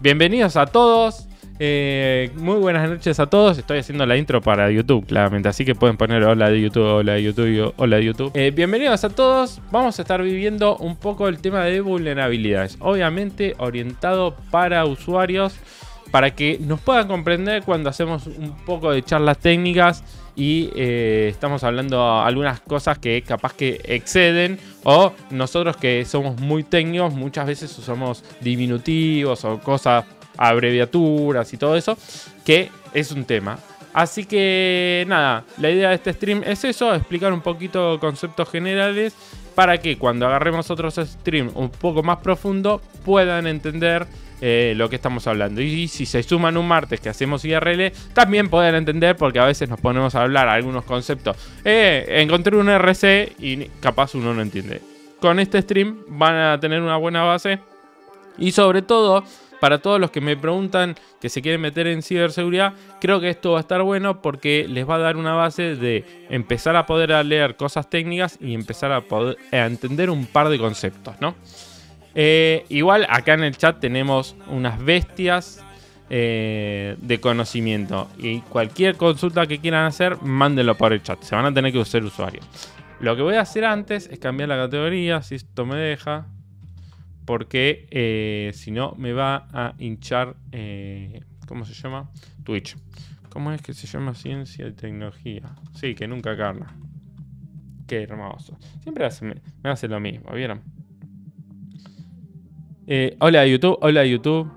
bienvenidos a todos. Eh, muy buenas noches a todos. Estoy haciendo la intro para YouTube, claramente. Así que pueden poner hola de YouTube, hola de YouTube, hola de YouTube. Eh, bienvenidos a todos. Vamos a estar viviendo un poco el tema de vulnerabilidades. Obviamente orientado para usuarios, para que nos puedan comprender cuando hacemos un poco de charlas técnicas y eh, estamos hablando algunas cosas que capaz que exceden o nosotros que somos muy técnicos muchas veces usamos diminutivos o cosas abreviaturas y todo eso que es un tema así que nada la idea de este stream es eso explicar un poquito conceptos generales para que cuando agarremos otros streams un poco más profundo puedan entender eh, lo que estamos hablando. Y si se suman un martes que hacemos IRL, también pueden entender porque a veces nos ponemos a hablar algunos conceptos. Eh, encontré un RC y capaz uno no entiende. Con este stream van a tener una buena base y sobre todo para todos los que me preguntan que se quieren meter en ciberseguridad, creo que esto va a estar bueno porque les va a dar una base de empezar a poder leer cosas técnicas y empezar a poder entender un par de conceptos, ¿no? Eh, igual acá en el chat tenemos unas bestias eh, de conocimiento. Y cualquier consulta que quieran hacer, mándenlo por el chat. Se van a tener que usar usuario. Lo que voy a hacer antes es cambiar la categoría, si esto me deja. Porque eh, si no, me va a hinchar. ¿Cómo se llama? Twitch. ¿Cómo es que se llama ciencia y tecnología? Sí, que nunca carla. Qué hermoso. Siempre me hace lo mismo, ¿vieron? Eh, hola YouTube, hola YouTube.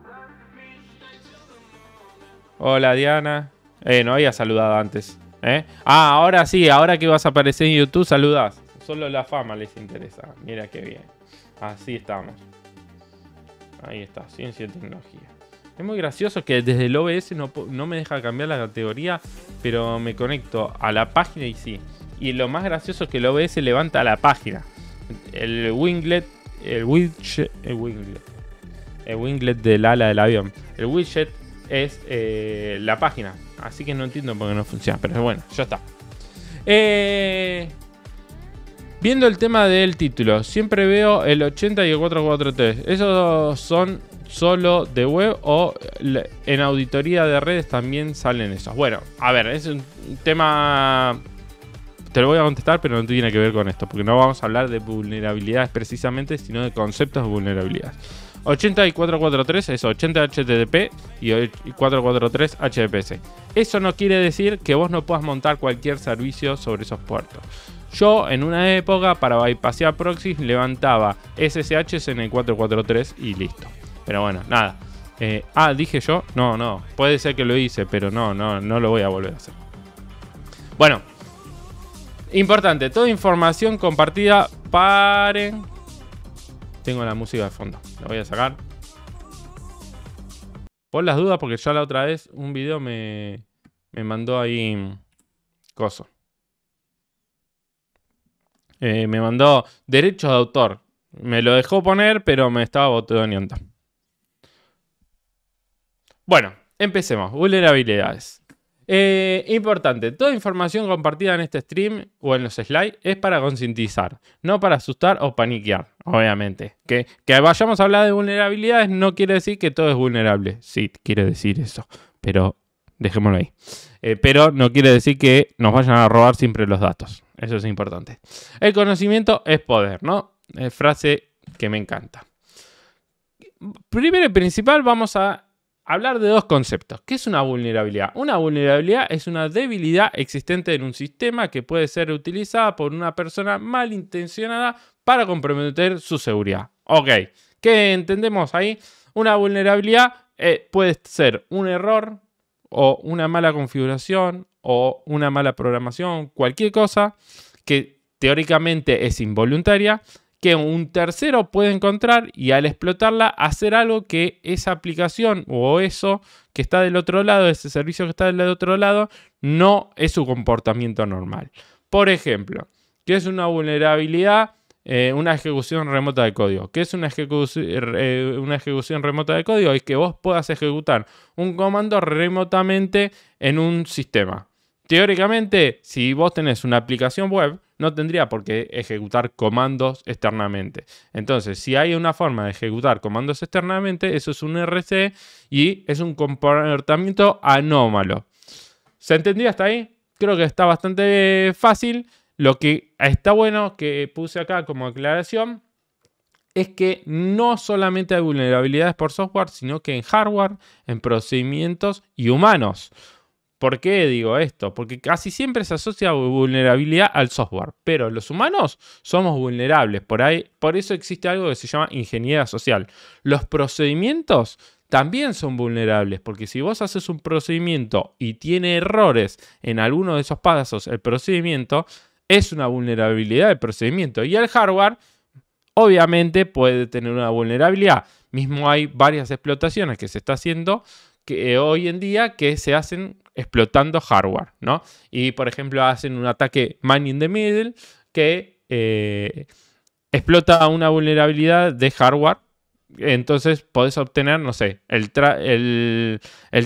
Hola Diana. Eh, no había saludado antes. ¿eh? Ah, ahora sí, ahora que vas a aparecer en YouTube, saludas. Solo la fama les interesa. Mira qué bien. Así estamos. Ahí está, ciencia y tecnología. Es muy gracioso que desde el OBS no, no, me deja cambiar la categoría, pero me conecto a la página y sí. Y lo más gracioso es que el OBS levanta la página. El Winglet el widget, el winglet, el winglet del ala del avión. El widget es eh, la página, así que no entiendo por qué no funciona, pero bueno, ya está. Eh, viendo el tema del título, siempre veo el 80 y el 443. Esos son solo de web o en auditoría de redes también salen esos. Bueno, a ver, es un tema te lo voy a contestar, pero no tiene que ver con esto, porque no vamos a hablar de vulnerabilidades precisamente, sino de conceptos de vulnerabilidades. 80 y 443 es 80 HTTP y 443 HTTPS. Eso no quiere decir que vos no puedas montar cualquier servicio sobre esos puertos. Yo en una época para bypassear proxies levantaba SSHs en el 443 y listo. Pero bueno, nada. Eh, ah, dije yo. No, no. Puede ser que lo hice, pero no, no, no lo voy a volver a hacer. Bueno, Importante, toda información compartida paren. Tengo la música de fondo, la voy a sacar. Por las dudas, porque ya la otra vez un video me, mandó ahí mm, coso. Eh, me mandó derechos de autor. Me lo dejó poner, pero me estaba onda. Bueno, empecemos. Vulnerabilidades. Eh, importante, toda información compartida en este stream o en los slides es para concientizar, no para asustar o paniquear, obviamente. Que, vayamos a hablar de vulnerabilidades no quiere decir que todo es vulnerable. Sí, quiere decir eso, pero dejémoslo ahí. Eh, pero no quiere decir que nos vayan a robar siempre los datos. Eso es importante. El conocimiento es poder, ¿no? Eh, frase que me encanta. Primero y principal vamos a hablar de dos conceptos. ¿Qué es una vulnerabilidad? Una vulnerabilidad es una debilidad existente en un sistema que puede ser utilizada por una persona malintencionada para comprometer su seguridad. Ok, ¿qué entendemos ahí? Una vulnerabilidad eh, puede ser un error o una mala configuración o una mala programación, cualquier cosa que teóricamente es involuntaria, que un tercero puede encontrar y al explotarla hacer algo que esa aplicación o eso que está del otro lado, ese servicio que está del otro lado, no es su comportamiento normal. Por ejemplo, ¿qué es una vulnerabilidad? Eh, una ejecución remota de código. ¿Qué es una, una ejecución remota de código? Es que vos puedas ejecutar un comando remotamente en un sistema. Teóricamente, si vos tenés una aplicación web, no tendría por qué ejecutar comandos externamente. Entonces, si hay una forma de ejecutar comandos externamente, eso es un RC y es un comportamiento anómalo. ¿Se entendió hasta ahí? Creo que está bastante fácil. Lo que está bueno que puse acá como aclaración es que no solamente hay vulnerabilidades por software, sino que en hardware, en procedimientos y humanos. ¿Por qué digo esto? Porque casi siempre se asocia vulnerabilidad al software, pero los humanos somos vulnerables. Por, ahí, por eso existe algo que se llama ingeniería social. Los procedimientos también son vulnerables, porque si vos haces un procedimiento y tiene errores en alguno de esos pasos, el procedimiento es una vulnerabilidad del procedimiento. Y el hardware, obviamente, puede tener una vulnerabilidad. Mismo hay varias explotaciones que se está haciendo que eh, hoy en día que se hacen explotando hardware, ¿no? Y por ejemplo hacen un ataque man in the middle que eh, explota una vulnerabilidad de hardware. Entonces podés obtener, no sé, el,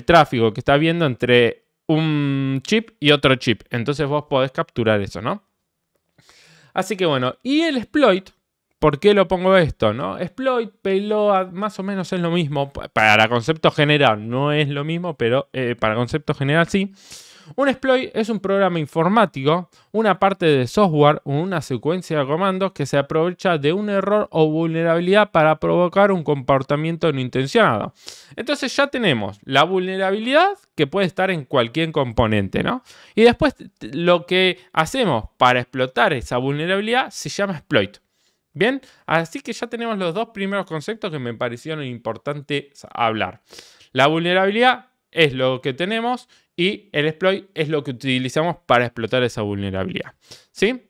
tráfico que está viendo entre un chip y otro chip. Entonces vos podés capturar eso, ¿no? Así que bueno, y el exploit ¿Por qué lo pongo esto? ¿no? Exploit, payload, más o menos es lo mismo. Para concepto general no es lo mismo, pero eh, para concepto general sí. Un exploit es un programa informático, una parte de software o una secuencia de comandos que se aprovecha de un error o vulnerabilidad para provocar un comportamiento no intencionado. Entonces ya tenemos la vulnerabilidad que puede estar en cualquier componente, Y después lo que hacemos para explotar esa vulnerabilidad se llama exploit. Bien, así que ya tenemos los dos primeros conceptos que me parecieron importantes hablar. La vulnerabilidad es lo que tenemos y el exploit es lo que utilizamos para explotar esa vulnerabilidad. ¿Sí?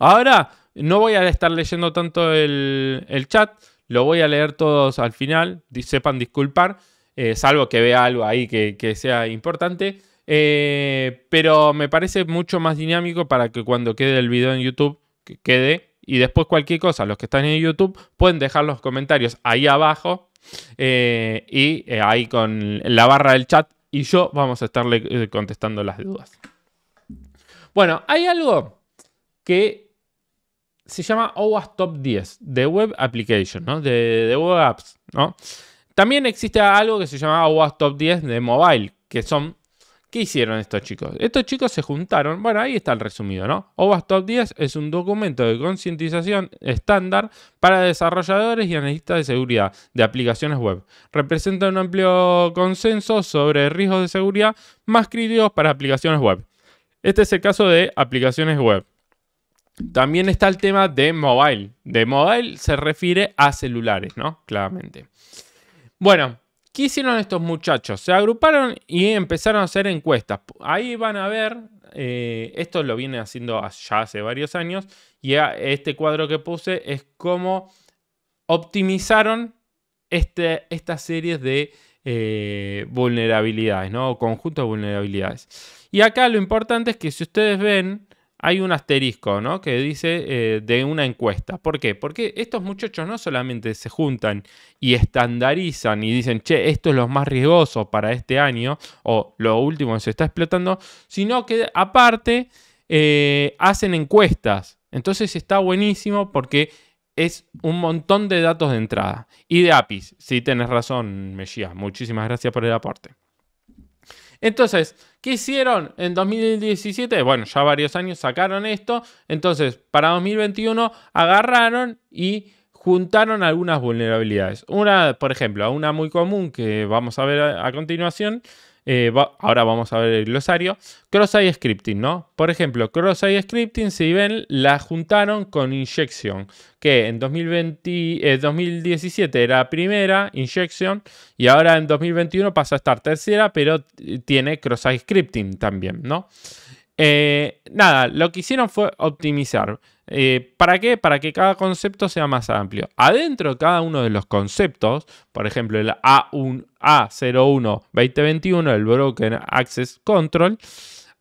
Ahora no voy a estar leyendo tanto el, chat, lo voy a leer todos al final, sepan disculpar, eh, salvo que vea algo ahí que, sea importante. Eh, pero me parece mucho más dinámico para que cuando quede el video en YouTube, quede y después cualquier cosa, los que están en YouTube pueden dejar los comentarios ahí abajo eh, y eh, ahí con la barra del chat y yo vamos a estarle eh, contestando las dudas. Bueno, hay algo que se llama OWASP Top 10 de Web Application, de, Web Apps. ¿no? También existe algo que se llama OWASP Top 10 de Mobile, que son ¿Qué hicieron estos chicos? Estos chicos se juntaron, bueno, ahí está el resumido, ¿no? OWASP Top 10 es un documento de concientización estándar para desarrolladores y analistas de seguridad de aplicaciones web. Representa un amplio consenso sobre riesgos de seguridad más críticos para aplicaciones web. Este es el caso de aplicaciones web. También está el tema de mobile. De mobile se refiere a celulares, ¿no? Claramente. Bueno, ¿Qué hicieron estos muchachos? Se agruparon y empezaron a hacer encuestas. Ahí van a ver, eh, esto lo viene haciendo ya hace varios años, y este cuadro que puse es cómo optimizaron este, estas series de eh, vulnerabilidades, ¿no? O conjunto de vulnerabilidades. Y acá lo importante es que si ustedes ven, hay un asterisco, ¿no? Que dice eh, de una encuesta. ¿Por qué? Porque estos muchachos no solamente se juntan y estandarizan y dicen, che, esto es lo más riesgoso para este año o lo último se está explotando, sino que aparte eh, hacen encuestas. Entonces está buenísimo porque es un montón de datos de entrada. Y de APIs, si tenés razón, Mejía. Muchísimas gracias por el aporte. Entonces, ¿qué hicieron en 2017? Bueno, ya varios años sacaron esto. Entonces, para 2021 agarraron y juntaron algunas vulnerabilidades. Una, por ejemplo, una muy común que vamos a ver a, a continuación eh, ahora vamos a ver el glosario. Cross-site scripting, ¿no? Por ejemplo, cross-site scripting, si ven, la juntaron con injection, que en 2020, 2017 eh, era primera, injection, y ahora en 2021 pasa a estar tercera, pero eh, tiene cross-site scripting también, ¿no? Eh, nada, lo que hicieron fue optimizar. Eh, ¿Para qué? Para que cada concepto sea más amplio. Adentro de cada uno de los conceptos, por ejemplo el A1, A01-2021, el Broken Access Control,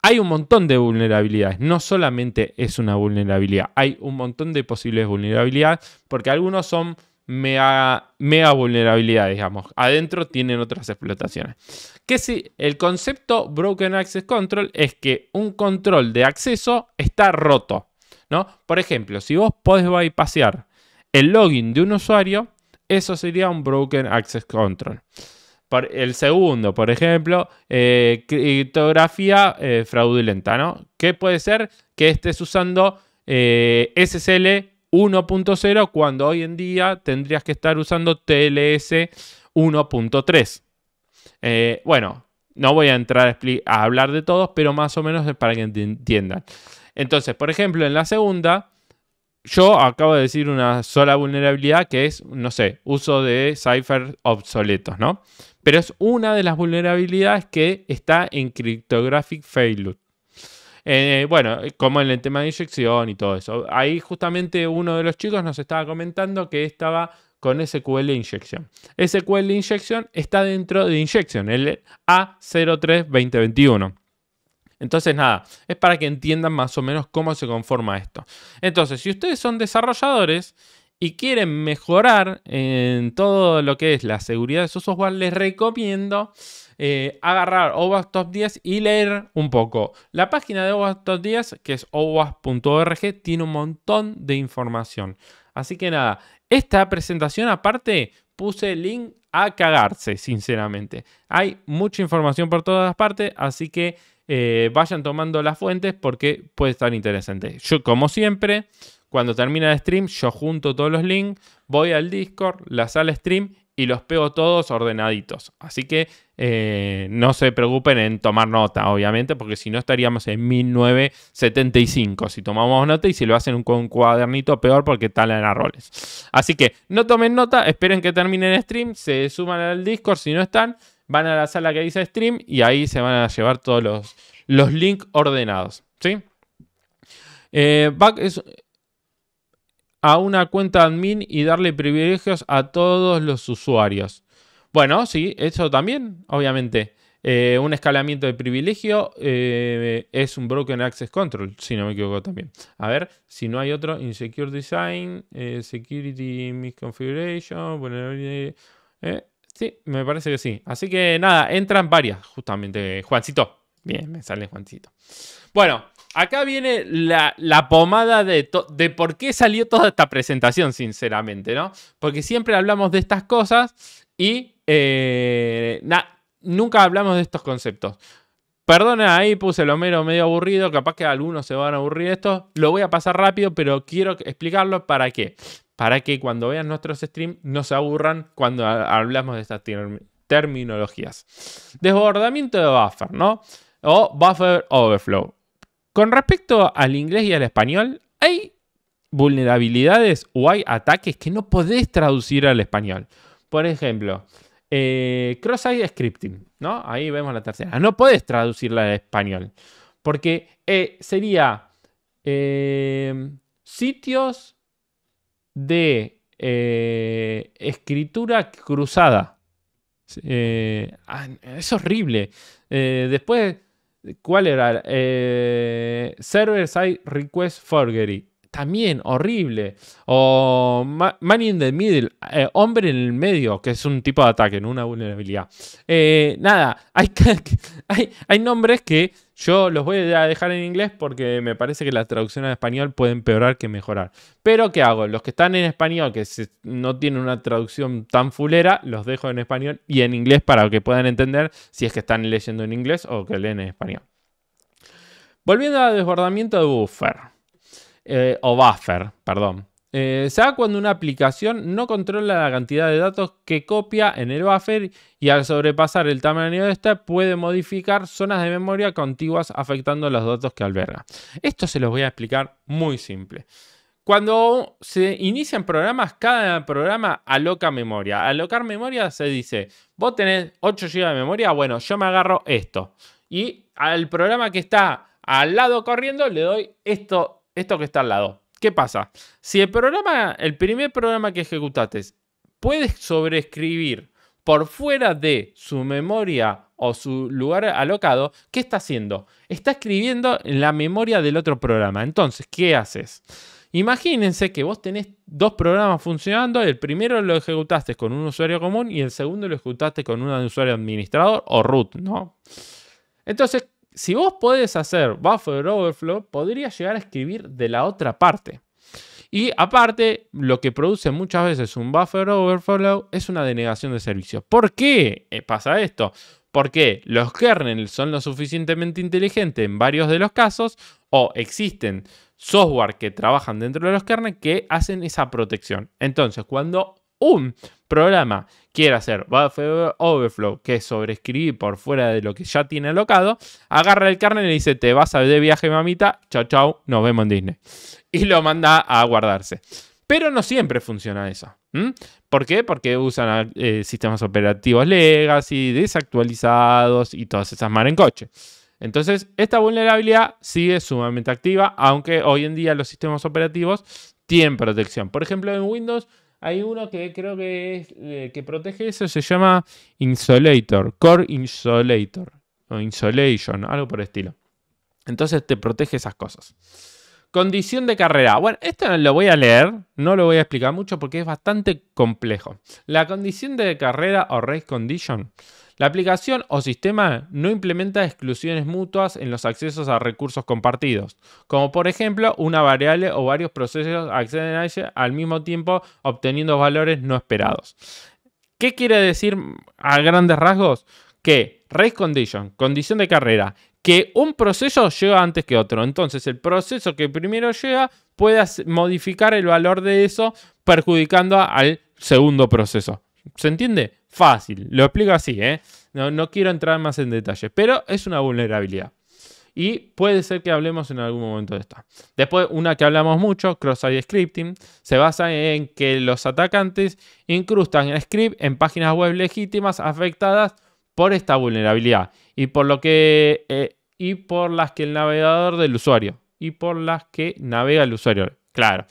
hay un montón de vulnerabilidades. No solamente es una vulnerabilidad, hay un montón de posibles vulnerabilidades porque algunos son mega, vulnerabilidad, digamos. Adentro tienen otras explotaciones. Que si el concepto Broken Access Control es que un control de acceso está roto. ¿no? Por ejemplo, si vos podés bypassear el login de un usuario, eso sería un Broken Access Control. Por el segundo, por ejemplo, eh, criptografía eh, fraudulenta, ¿no? Que puede ser que estés usando eh, SSL 1.0 cuando hoy en día tendrías que estar usando TLS 1.3. Eh, bueno, no voy a entrar a, a hablar de todos, pero más o menos es para que entiendan. Entonces, por ejemplo, en la segunda, yo acabo de decir una sola vulnerabilidad que es, no sé, uso de cipher obsoletos, ¿no? Pero es una de las vulnerabilidades que está en Cryptographic Failure. Eh, eh, bueno, eh, como en el tema de inyección y todo eso. Ahí justamente uno de los chicos nos estaba comentando que estaba con SQL Injection. SQL Injection está dentro de Injection, el A03-2021. Entonces, nada, es para que entiendan más o menos cómo se conforma esto. Entonces, si ustedes son desarrolladores y quieren mejorar en todo lo que es la seguridad de su software, les recomiendo eh, agarrar OWASP Top 10 y leer un poco. La página de OWASP Top 10, que es OWASP.org, tiene un montón de información. Así que nada, esta presentación aparte puse el link a cagarse, sinceramente. Hay mucha información por todas partes, así que eh, vayan tomando las fuentes porque puede estar interesante. Yo, como siempre, cuando termina el stream, yo junto todos los links, voy al Discord, la sala stream y los pego todos ordenaditos. Así que eh, no se preocupen en tomar nota, obviamente, porque si no estaríamos en 1975 si tomamos nota y si lo hacen con un cuadernito peor porque en roles. Así que no tomen nota, esperen que termine el stream, se suman al Discord si no están, van a la sala que dice stream y ahí se van a llevar todos los, los links ordenados. ¿Sí? back eh, es, a una cuenta admin y darle privilegios a todos los usuarios. Bueno, sí, eso también, obviamente. Eh, un escalamiento de privilegio eh, es un broken access control, si no me equivoco también. A ver, si no hay otro, insecure design, eh, security misconfiguration, vulnerability. sí, me parece que sí. Así que nada, entran varias, justamente. Juancito. Bien, me sale Juancito. Bueno, Acá viene la, pomada de, por qué salió toda esta presentación, sinceramente, ¿no? Porque siempre hablamos de estas cosas y eh, nunca hablamos de estos conceptos. Perdona, ahí puse lo mero medio aburrido, capaz que algunos se van a aburrir esto. Lo voy a pasar rápido, pero quiero explicarlo para qué. Para que cuando vean nuestros streams no se aburran cuando hablamos de estas terminologías. Desbordamiento de buffer, ¿no? O buffer overflow. Con respecto al inglés y al español, hay vulnerabilidades o hay ataques que no podés traducir al español. Por ejemplo, eh, cross-site scripting, ¿no? Ahí vemos la tercera. No podés traducirla al español. Porque eh, sería eh, sitios de escritura cruzada. Ah, es horrible. después ¿Cuál era? Eh, Server Side Request Forgery también horrible. O Man in the Middle, eh, Hombre en el Medio, que es un tipo de ataque, no una vulnerabilidad. Eh, nada, hay, hay, nombres que yo los voy a dejar en inglés porque me parece que la traducción al español puede empeorar que mejorar. Pero ¿qué hago? Los que están en español, que no tienen una traducción tan fulera, los dejo en español y en inglés para que puedan entender si es que están leyendo en inglés o que leen en español. Volviendo al desbordamiento de buffer. Eh, o buffer, perdón. Eh, se da cuando una aplicación no controla la cantidad de datos que copia en el buffer y al sobrepasar el tamaño de esta puede modificar zonas de memoria contiguas afectando los datos que alberga. Esto se los voy a explicar muy simple. Cuando se inician programas, cada programa aloca memoria. Alocar memoria se dice, vos tenés 8 GB de memoria, bueno, yo me agarro esto. Y al programa que está al lado corriendo le doy esto esto que está al lado. ¿Qué pasa? Si el programa, el primer programa que ejecutaste, puedes sobreescribir por fuera de su memoria o su lugar alocado, ¿qué está haciendo? Está escribiendo en la memoria del otro programa. Entonces, ¿qué haces? Imagínense que vos tenés dos programas funcionando, el primero lo ejecutaste con un usuario común y el segundo lo ejecutaste con un usuario administrador o root, ¿no? Entonces, si vos podés hacer buffer overflow, podría llegar a escribir de la otra parte. Y aparte, lo que produce muchas veces un buffer overflow es una denegación de servicio. ¿Por qué eh, pasa esto? Porque los kernels son lo suficientemente inteligentes en varios de los casos o existen software que trabajan dentro de los kernels que hacen esa protección. Entonces, cuando un programa quiere hacer buffer overflow, que es escribir por fuera de lo que ya tiene alocado, agarra el carnet y le dice, te vas a ver de viaje mamita, chao chao, nos vemos en Disney. Y lo manda a guardarse. Pero no siempre funciona eso. ¿Por qué? Porque usan eh, sistemas operativos legacy, desactualizados y todas esas mar en coche. Entonces, esta vulnerabilidad sigue sumamente activa, aunque hoy en día los sistemas operativos tienen protección. Por ejemplo, en Windows hay uno que creo que, eh, que protege eso, se llama Insulator, Core Insulator o Insulation, algo por el estilo. Entonces te protege esas cosas. Condición de carrera. Bueno, esto lo voy a leer, no lo voy a explicar mucho porque es bastante complejo. La condición de carrera o race condition la aplicación o sistema no implementa exclusiones mutuas en los accesos a recursos compartidos, como por ejemplo una variable o varios procesos acceden a ella al mismo tiempo obteniendo valores no esperados. ¿Qué quiere decir a grandes rasgos? Que race condition, condición de carrera, que un proceso llega antes que otro. Entonces el proceso que primero llega puede modificar el valor de eso perjudicando al segundo proceso. ¿Se entiende? Fácil, lo explico así, ¿eh? No, quiero entrar más en detalle, pero es una vulnerabilidad. Y puede ser que hablemos en algún momento de esta. Después, una que hablamos mucho, cross-site scripting, se basa en que los atacantes incrustan el script en páginas web legítimas afectadas por esta vulnerabilidad y por, lo que, eh, y por las que el navegador del usuario y por las que navega el usuario. Claro.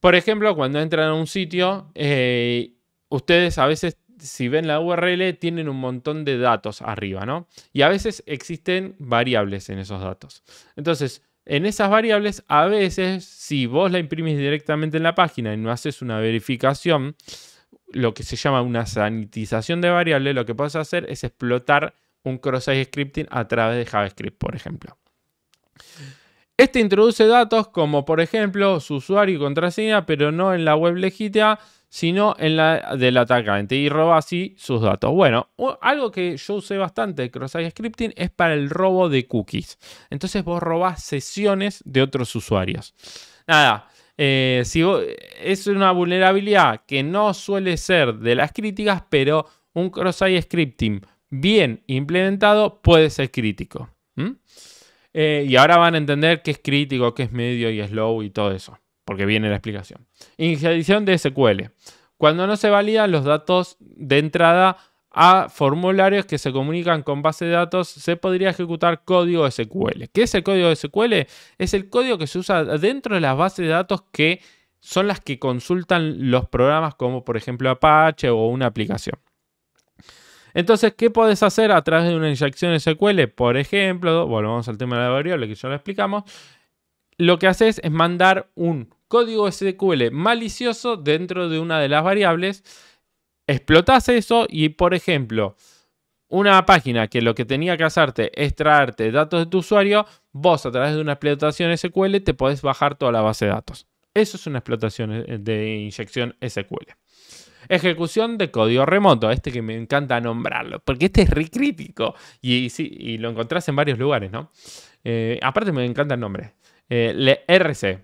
Por ejemplo, cuando entran a un sitio, eh, ustedes a veces si ven la URL, tienen un montón de datos arriba, ¿no? Y a veces existen variables en esos datos. Entonces, en esas variables, a veces, si vos la imprimís directamente en la página y no haces una verificación, lo que se llama una sanitización de variable, lo que puedes hacer es explotar un cross-site scripting a través de JavaScript, por ejemplo. Este introduce datos como, por ejemplo, su usuario y contraseña, pero no en la web legítima, sino en la del atacante y roba así sus datos. Bueno, algo que yo usé bastante de cross-site Scripting es para el robo de cookies. Entonces vos robás sesiones de otros usuarios. Nada, eh, es una vulnerabilidad que no suele ser de las críticas, pero un cross-site Scripting bien implementado puede ser crítico. Eh, y ahora van a entender qué es crítico, qué es medio y slow y todo eso porque viene la explicación. Inyección de SQL. Cuando no se validan los datos de entrada a formularios que se comunican con base de datos, se podría ejecutar código SQL. ¿Qué es el código SQL? Es el código que se usa dentro de las bases de datos que son las que consultan los programas como por ejemplo Apache o una aplicación. Entonces, ¿qué puedes hacer a través de una inyección SQL? Por ejemplo, volvamos al tema de la variable que ya lo explicamos, lo que haces es mandar un código SQL malicioso dentro de una de las variables, explotas eso y, por ejemplo, una página que lo que tenía que hacerte es traerte datos de tu usuario, vos a través de una explotación SQL te podés bajar toda la base de datos. Eso es una explotación eh, de inyección SQL. Ejecución de código remoto, este que me encanta nombrarlo, porque este es re crítico y, sí, y lo encontrás en varios lugares, ¿no? Eh, aparte me encanta el nombre. El eh, RC.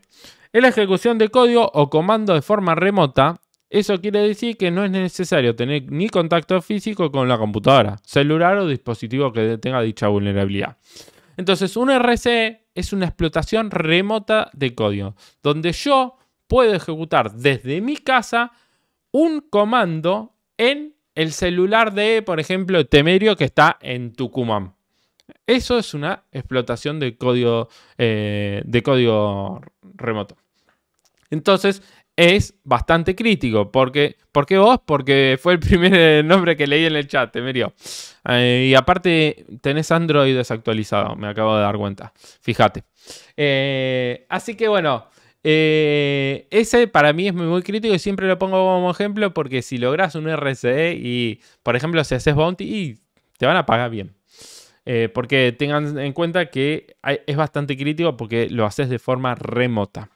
Es la ejecución de código o comando de forma remota. Eso quiere decir que no es necesario tener ni contacto físico con la computadora, celular o dispositivo que tenga dicha vulnerabilidad. Entonces, un RC es una explotación remota de código, donde yo puedo ejecutar desde mi casa un comando en el celular de, por ejemplo, Temerio que está en Tucumán. Eso es una explotación de código, eh, de código remoto. Entonces, es bastante crítico. Porque, ¿Por qué vos? Porque fue el primer nombre que leí en el chat, me eh, y aparte, tenés Android desactualizado, me acabo de dar cuenta. Fíjate. Eh, así que bueno. ese para mí es muy, crítico y siempre lo pongo como ejemplo porque si logras un RCE y, por ejemplo, si haces bounty, y te van a pagar bien. Eh, porque tengan en cuenta que es bastante crítico porque lo haces de forma remota.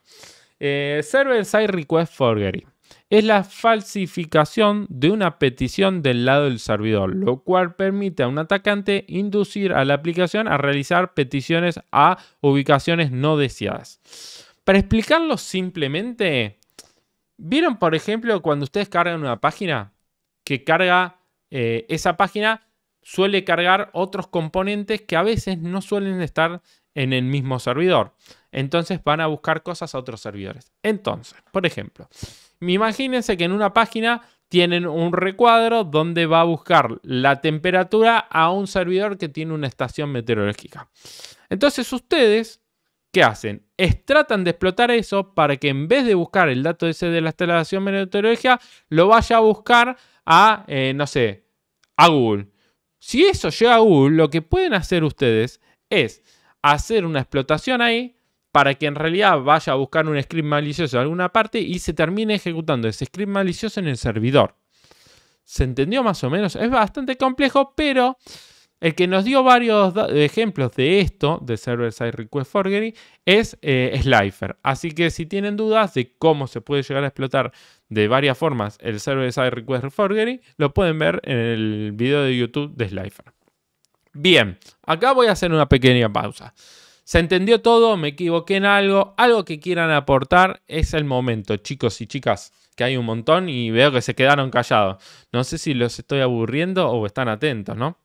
Server-side eh, request forgery es la falsificación de una petición del lado del servidor, lo cual permite a un atacante inducir a la aplicación a realizar peticiones a ubicaciones no deseadas. Para explicarlo simplemente, ¿vieron por ejemplo cuando ustedes cargan una página que carga eh, esa página suele cargar otros componentes que a veces no suelen estar en el mismo servidor. Entonces van a buscar cosas a otros servidores. Entonces, por ejemplo, imagínense que en una página tienen un recuadro donde va a buscar la temperatura a un servidor que tiene una estación meteorológica. Entonces ustedes, ¿qué hacen? Es tratan de explotar eso para que en vez de buscar el dato ese de la estación meteorológica, lo vaya a buscar a, eh, no sé, a Google. Si eso llega a Google, lo que pueden hacer ustedes es hacer una explotación ahí para que en realidad vaya a buscar un script malicioso en alguna parte y se termine ejecutando ese script malicioso en el servidor. ¿Se entendió más o menos? Es bastante complejo, pero el que nos dio varios ejemplos de esto, de Server-Side Request Forgery, es eh, Slifer. Así que si tienen dudas de cómo se puede llegar a explotar de varias formas el Server-Side Request Forgery, lo pueden ver en el video de YouTube de Slifer. Bien, acá voy a hacer una pequeña pausa. ¿Se entendió todo? ¿Me equivoqué en algo? ¿Algo que quieran aportar? Es el momento, chicos y chicas, que hay un montón y veo que se quedaron callados. No sé si los estoy aburriendo o están atentos, ¿no?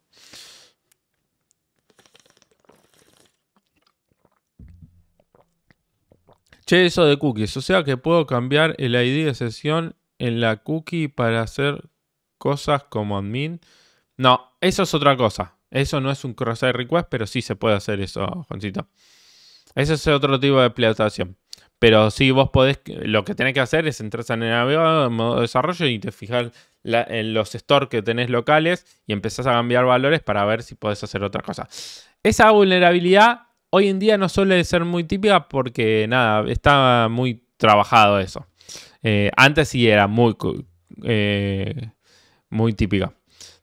Che, eso de cookies. O sea que puedo cambiar el ID de sesión en la cookie para hacer cosas como admin. No, eso es otra cosa. Eso no es un cross-site request, pero sí se puede hacer eso, Juancito. Ese es otro tipo de explotación. Pero sí, vos podés, lo que tenés que hacer es entrar en el navegador, en modo desarrollo y te fijar en los stores que tenés locales y empezás a cambiar valores para ver si podés hacer otra cosa. Esa vulnerabilidad Hoy en día no suele ser muy típica porque nada, está muy trabajado eso. Eh, antes sí era muy, eh, muy típica.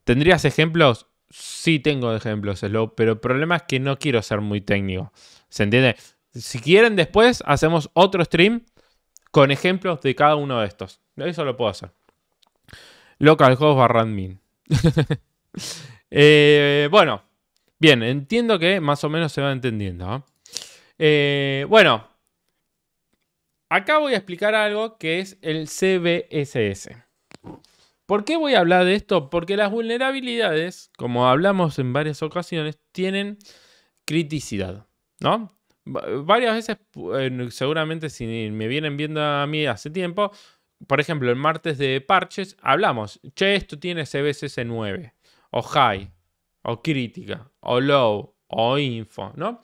¿Tendrías ejemplos? Sí tengo ejemplos, Slow, pero el problema es que no quiero ser muy técnico. ¿Se entiende? Si quieren después hacemos otro stream con ejemplos de cada uno de estos. Eso lo puedo hacer. Localhost barra admin. Eh, bueno, Bien, entiendo que más o menos se va entendiendo. ¿ah? Eh, bueno, acá voy a explicar algo que es el CBSS. ¿Por qué voy a hablar de esto? Porque las vulnerabilidades, como hablamos en varias ocasiones, tienen criticidad, ¿no? Varias veces, seguramente si me vienen viendo a mí hace tiempo, por ejemplo, el martes de parches, hablamos, che, esto tiene CBSS 9 o high o crítica, o low, o info, ¿no?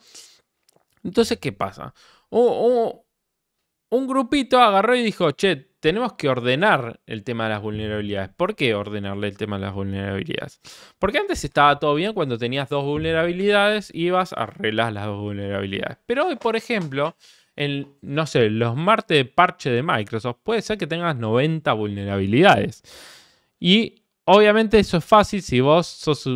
Entonces, ¿qué pasa? un grupito agarró y dijo, che, tenemos que ordenar el tema de las vulnerabilidades. ¿Por qué ordenarle el tema de las vulnerabilidades? Porque antes estaba todo bien cuando tenías dos vulnerabilidades, ibas, a arreglar las dos vulnerabilidades. Pero hoy, por ejemplo, en, no sé, los martes de parche de Microsoft, puede ser que tengas 90 vulnerabilidades. Y obviamente eso es fácil si vos sos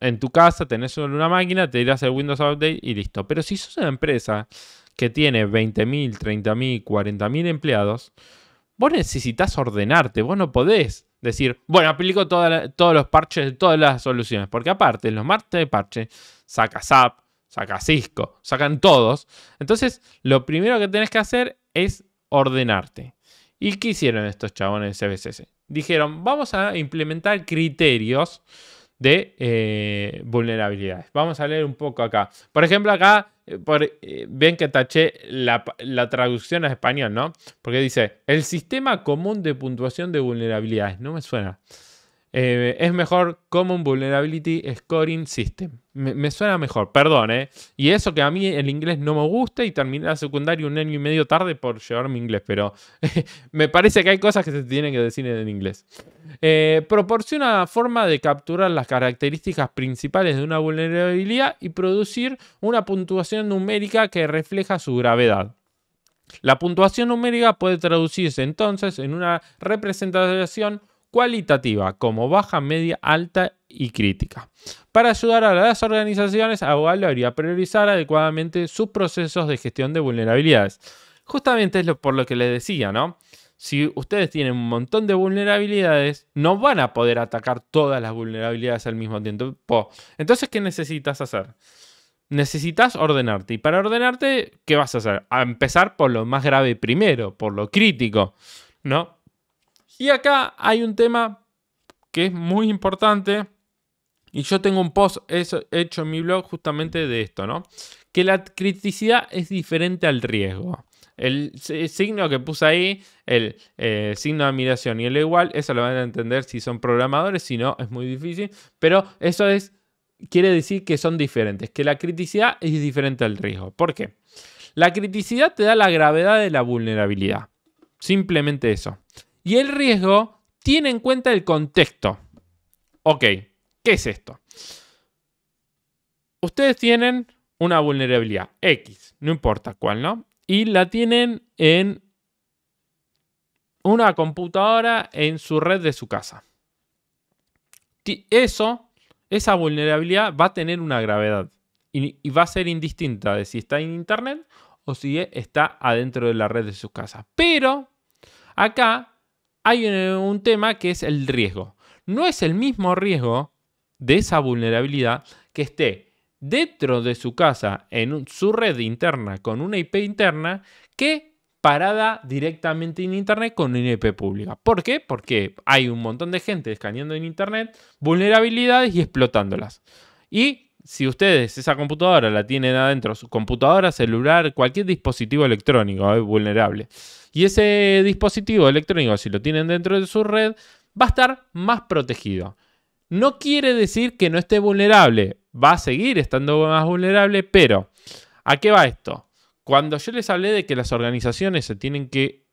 en tu casa tenés una máquina, te irás el Windows Update y listo. Pero si sos una empresa que tiene 20.000, 30.000, 40.000 empleados, vos necesitas ordenarte, vos no podés decir, bueno, aplico todos los parches, todas las soluciones, porque aparte, los martes de parche, saca SAP, saca Cisco, sacan todos. Entonces, lo primero que tenés que hacer es ordenarte. ¿Y qué hicieron estos chabones de CBCC? Dijeron, vamos a implementar criterios de eh, vulnerabilidades. Vamos a leer un poco acá. Por ejemplo, acá eh, eh, ven que taché la, la traducción a español, ¿no? Porque dice, el sistema común de puntuación de vulnerabilidades. No me suena. Eh, es mejor Common Vulnerability Scoring System. Me, suena mejor, perdón, eh. Y eso que a mí el inglés no me gusta y terminé la secundaria un año y medio tarde por llevar mi inglés, pero me parece que hay cosas que se tienen que decir en inglés. Eh, proporciona forma de capturar las características principales de una vulnerabilidad y producir una puntuación numérica que refleja su gravedad. La puntuación numérica puede traducirse entonces en una representación cualitativa como baja, media, alta y crítica. Para ayudar a las organizaciones, a y a priorizar adecuadamente sus procesos de gestión de vulnerabilidades. Justamente es por lo que les decía, ¿no? Si ustedes tienen un montón de vulnerabilidades, no van a poder atacar todas las vulnerabilidades al mismo tiempo. Entonces, ¿qué necesitas hacer? necesitas ordenarte. Y para ordenarte, ¿qué vas a hacer? A empezar por lo más grave primero, por lo crítico, ¿no? Y acá hay un tema que es muy importante. Y yo tengo un post hecho en mi blog justamente de esto, ¿no? Que la criticidad es diferente al riesgo. El signo que puse ahí, eh, el signo de admiración y el igual, eso lo van a entender si son programadores, si no, es muy difícil. Pero eso es, quiere decir que son diferentes, que la criticidad es diferente al riesgo. ¿Por qué? La criticidad te da la gravedad de la vulnerabilidad. Simplemente eso. Y el riesgo tiene en cuenta el contexto. Ok, ¿qué es esto? Ustedes tienen una vulnerabilidad X, no importa cuál, ¿no? Y la tienen en una computadora en su red de su casa. Eso, esa vulnerabilidad va a tener una gravedad y, va a ser indistinta de si está en internet o si está adentro de la red de su casa. Pero acá hay un tema que es el riesgo. No es el mismo riesgo de esa vulnerabilidad que esté dentro de su casa en su red interna con una IP interna que parada directamente en Internet con una IP pública. ¿Por qué? Porque hay un montón de gente escaneando en Internet vulnerabilidades y explotándolas. Y si ustedes esa computadora la tienen adentro, su computadora, celular, cualquier dispositivo electrónico es eh, vulnerable. Y ese dispositivo electrónico, si lo tienen dentro de su red, va a estar más protegido. No quiere decir que no esté vulnerable, va a seguir estando más vulnerable, pero ¿a qué va esto? Cuando yo les hablé de que las organizaciones se tienen que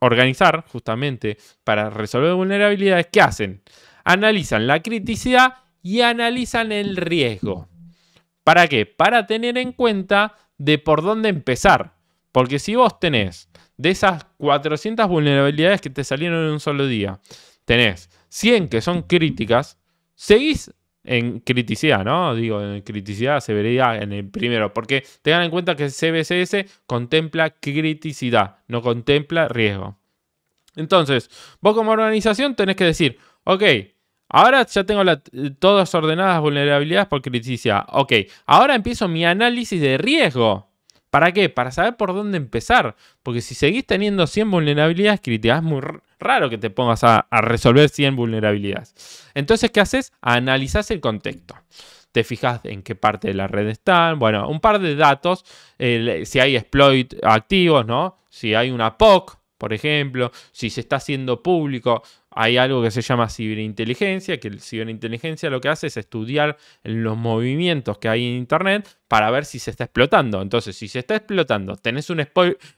organizar justamente para resolver vulnerabilidades, ¿qué hacen? Analizan la criticidad y analizan el riesgo. ¿Para qué? Para tener en cuenta de por dónde empezar. Porque si vos tenés de esas 400 vulnerabilidades que te salieron en un solo día, tenés 100 que son críticas, seguís en criticidad, ¿no? Digo, en criticidad, severidad en el primero, porque tengan en cuenta que el CBCS contempla criticidad, no contempla riesgo. Entonces, vos como organización tenés que decir, ok, Ahora ya tengo todas ordenadas vulnerabilidades por criticidad. Ok, ahora empiezo mi análisis de riesgo. ¿Para qué? Para saber por dónde empezar. Porque si seguís teniendo 100 vulnerabilidades críticas, es muy raro que te pongas a, resolver 100 vulnerabilidades. Entonces, ¿qué haces? Analizás el contexto te fijas en qué parte de la red están, bueno, un par de datos, si hay exploit activos, ¿no? Si hay una POC, por ejemplo, si se está haciendo público hay algo que se llama ciberinteligencia, que la ciberinteligencia lo que hace es estudiar los movimientos que hay en Internet para ver si se está explotando. Entonces, si se está explotando, tenés un,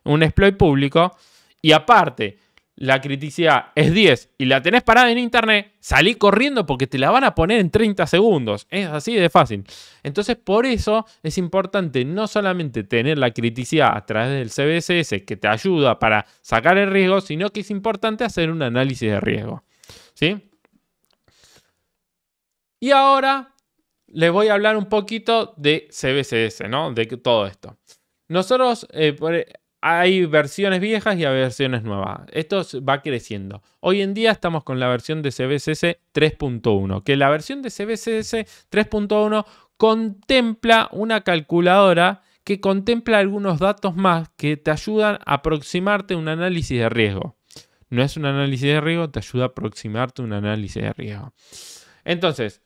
un exploit público y aparte la criticidad es 10 y la tenés parada en internet, salí corriendo porque te la van a poner en 30 segundos. Es así de fácil. Entonces, por eso es importante no solamente tener la criticidad a través del CBSS que te ayuda para sacar el riesgo, sino que es importante hacer un análisis de riesgo. ¿Sí? Y ahora les voy a hablar un poquito de CBSS, ¿no? De todo esto. Nosotros, eh, e hay versiones viejas y hay versiones nuevas. Esto va creciendo. Hoy en día estamos con la versión de CBSS 3.1, que la versión de CBSS 3.1 contempla una calculadora que contempla algunos datos más que te ayudan a aproximarte un análisis de riesgo. No es un análisis de riesgo, te ayuda a aproximarte un análisis de riesgo. Entonces,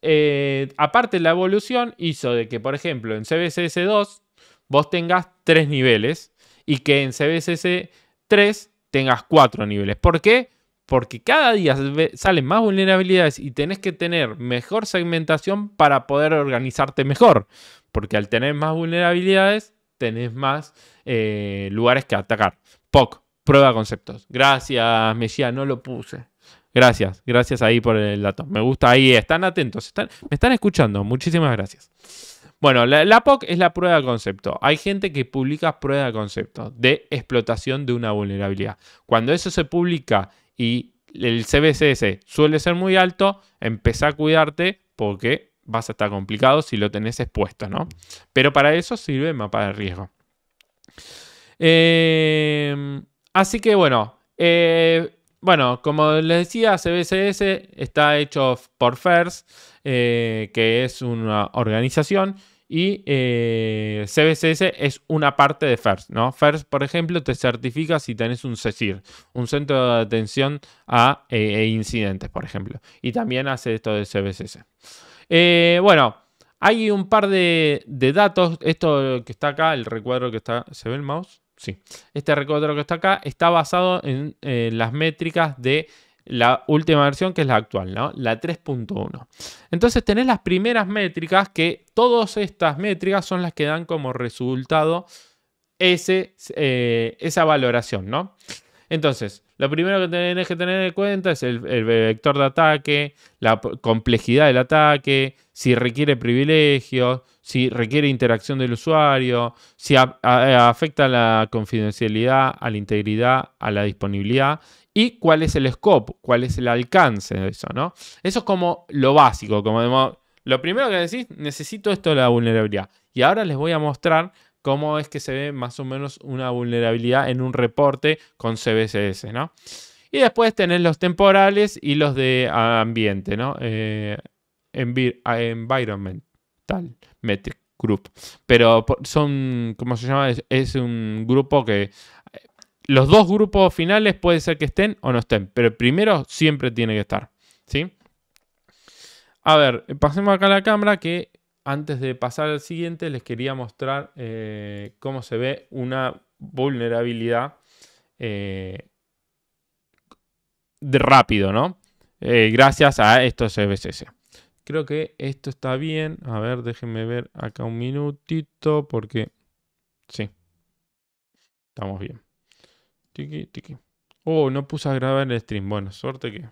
eh, aparte la evolución hizo de que, por ejemplo, en cbss 2 vos tengas tres niveles y que en CBCC 3 tengas 4 niveles. ¿Por qué? Porque cada día salen más vulnerabilidades y tenés que tener mejor segmentación para poder organizarte mejor. Porque al tener más vulnerabilidades, tenés más eh, lugares que atacar. POC, prueba conceptos. Gracias, Mejía, no lo puse. Gracias, gracias ahí por el dato. Me gusta ahí, están atentos, están, me están escuchando. Muchísimas gracias. Bueno, la, POC es la prueba de concepto. Hay gente que publica prueba de concepto de explotación de una vulnerabilidad. Cuando eso se publica y el CBCS suele ser muy alto, empezá a cuidarte porque vas a estar complicado si lo tenés expuesto, ¿no? Pero para eso sirve el mapa de riesgo. Em, así que bueno, eh, bueno, como les decía, CBCS está hecho por FERS, eh, que es una organización, y eh, es una parte de FERS. ¿no? FERS, por ejemplo, te certifica si tenés un CECIR, un centro de atención a eh, e incidentes, por ejemplo. Y también hace esto de CBCS. Eh, bueno, hay un par de, de datos. Esto que está acá, el recuadro que está. ¿Se ve el mouse? Sí. Este recuadro que está acá está basado en eh, las métricas de la última versión, que es la actual, ¿no? La 3.1. Entonces tenés las primeras métricas que todas estas métricas son las que dan como resultado eh, esa valoración, ¿no? Entonces, lo primero que tenés que tener en cuenta es el, vector de ataque, la complejidad del ataque, si requiere privilegios, si requiere interacción del usuario, si afecta a la confidencialidad, a la integridad, a la disponibilidad y cuál es el scope, cuál es el alcance de eso, ¿no? Eso es como lo básico, como lo primero que decís, necesito esto de la vulnerabilidad. Y ahora les voy a mostrar cómo es que se ve más o menos una vulnerabilidad en un reporte con CVSS, ¿no? Y después tenés los temporales y los de ambiente, ¿no? Eh, ah, environmental metric group. Pero son, ¿cómo se llama? Es, un grupo que... Eh, los dos grupos finales puede ser que estén o no estén, pero el primero siempre tiene que estar, ¿sí? A ver, pasemos acá a la cámara que antes de pasar al siguiente, les quería mostrar eh, cómo se ve una vulnerabilidad eh, de rápido, ¿no? Eh, gracias a estos CSS. Creo que esto está bien. A ver, déjenme ver acá un minutito porque... Sí. Estamos bien. Tiki, tiki. Oh, no puse a grabar el stream. Bueno, suerte que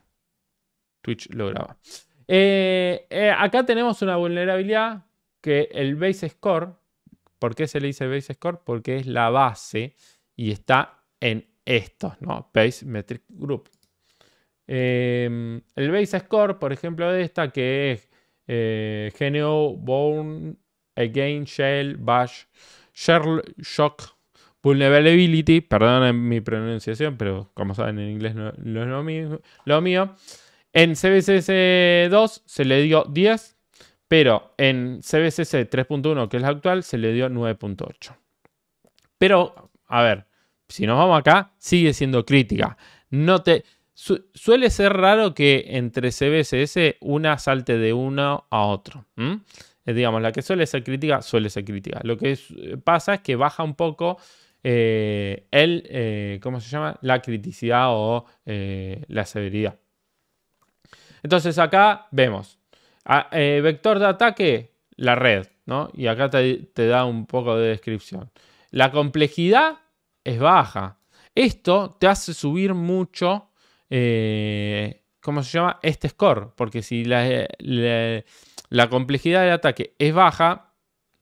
Twitch lo graba. Eh, eh, acá tenemos una vulnerabilidad que el base score, ¿por qué se le dice base score? Porque es la base y está en estos, ¿no? Base metric group. Em, el base score, por ejemplo, de esta que es eh, GNO, Bone, Again Shell Bash Shell, Shock, Vulnerability, perdonen mi pronunciación, pero como saben en inglés no, es lo lo mío en CBCS 2 se le dio 10, pero en CBCS 3.1, que es la actual, se le dio 9.8. Pero, a ver, si nos vamos acá, sigue siendo crítica. suele ser raro que entre CBCS una salte de uno a otro. Eh, digamos, la que suele ser crítica, suele ser crítica. Lo que eh, pasa es que baja un poco eh, el, ¿cómo se llama? La criticidad o la severidad. Entonces acá vemos, eh, vector de ataque, la red, ¿no? Y acá te, da un poco de descripción. La complejidad es baja. Esto te hace subir mucho, eh, ¿cómo se llama? Este score, porque si la, complejidad del ataque es baja,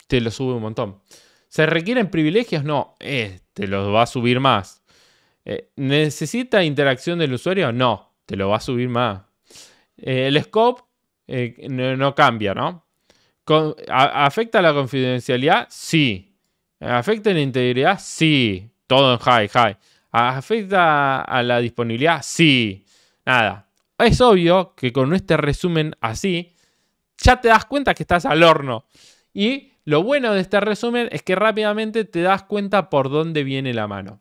te lo sube un montón. ¿Se requieren privilegios? No, eh, te los va a subir más. ¿Necesita interacción del usuario? No, te lo va a subir más. Eh, el scope eh, no, cambia, ¿no? ¿Afecta la confidencialidad? Sí. ¿Afecta la integridad? Sí. Todo en high, high. ¿Afecta a la disponibilidad? Sí. Nada. Es obvio que con este resumen así, ya te das cuenta que estás al horno. Y lo bueno de este resumen es que rápidamente te das cuenta por dónde viene la mano.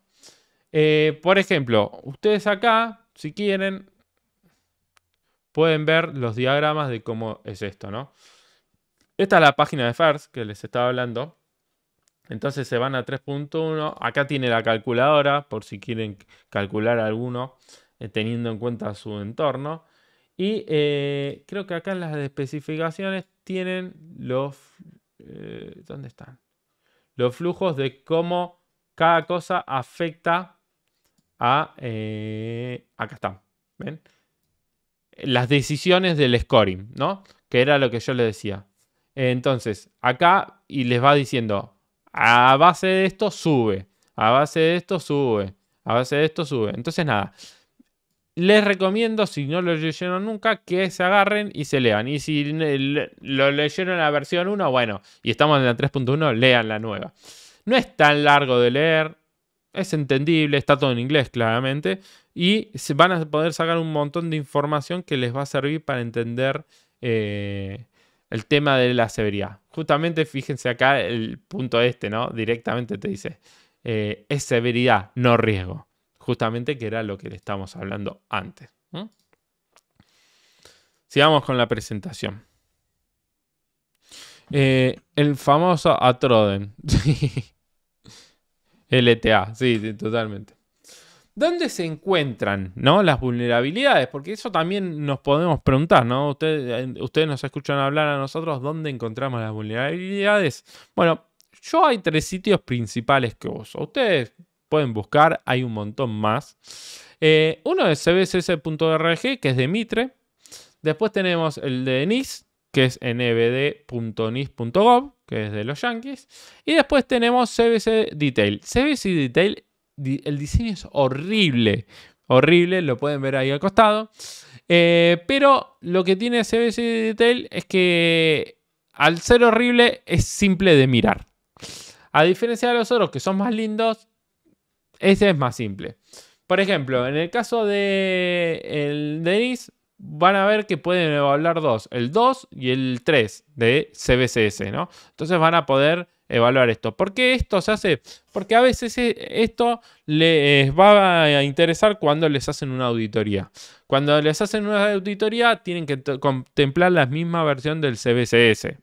Eh, por ejemplo, ustedes acá, si quieren, pueden ver los diagramas de cómo es esto, ¿no? Esta es la página de FARS que les estaba hablando. Entonces se van a 3.1. Acá tiene la calculadora por si quieren calcular alguno eh, teniendo en cuenta su entorno. Y eh, creo que acá en las especificaciones tienen los... Eh, ¿Dónde están? Los flujos de cómo cada cosa afecta a... acá están. ¿Ven? las decisiones del scoring, ¿no? Que era lo que yo le decía. Entonces, acá y les va diciendo, a base de esto sube, a base de esto sube, a base de esto sube. Entonces, nada, les recomiendo, si no lo leyeron nunca, que se agarren y se lean. Y si lo leyeron la versión 1, bueno, y estamos en la 3.1, lean la nueva. No es tan largo de leer, es entendible, está todo en inglés claramente, y se van a poder sacar un montón de información que les va a servir para entender eh, el tema de la severidad. Justamente fíjense acá el punto este, ¿no? Directamente te dice, eh, es severidad, no riesgo. Justamente que era lo que le estamos hablando antes. Sigamos con la presentación. Eh, el famoso Atroden. LTA, sí, totalmente. ¿Dónde se encuentran ¿no? las vulnerabilidades? Porque eso también nos podemos preguntar, ¿no? Ustedes, eh, ustedes nos escuchan hablar a nosotros, ¿dónde encontramos las vulnerabilidades? Bueno, yo hay tres sitios principales que uso. Ustedes pueden buscar, hay un montón más. Eh, uno es cbss.org, que es de Mitre. Después tenemos el de NIS, que es nbd.nis.gov, que es de los Yankees. Y después tenemos CBC Detail. CBC Detail, el diseño es horrible. Horrible, lo pueden ver ahí al costado. Eh, pero lo que tiene CBC Detail es que al ser horrible es simple de mirar. A diferencia de los otros que son más lindos, ese es más simple. Por ejemplo, en el caso de el Denis, van a ver que pueden evaluar dos, el 2 y el 3 de CBCS, ¿no? Entonces van a poder evaluar esto. ¿Por qué esto se hace? Porque a veces e, esto les eh, va a interesar cuando les hacen una auditoría. Cuando les hacen una auditoría tienen que contemplar la misma versión del CBCS.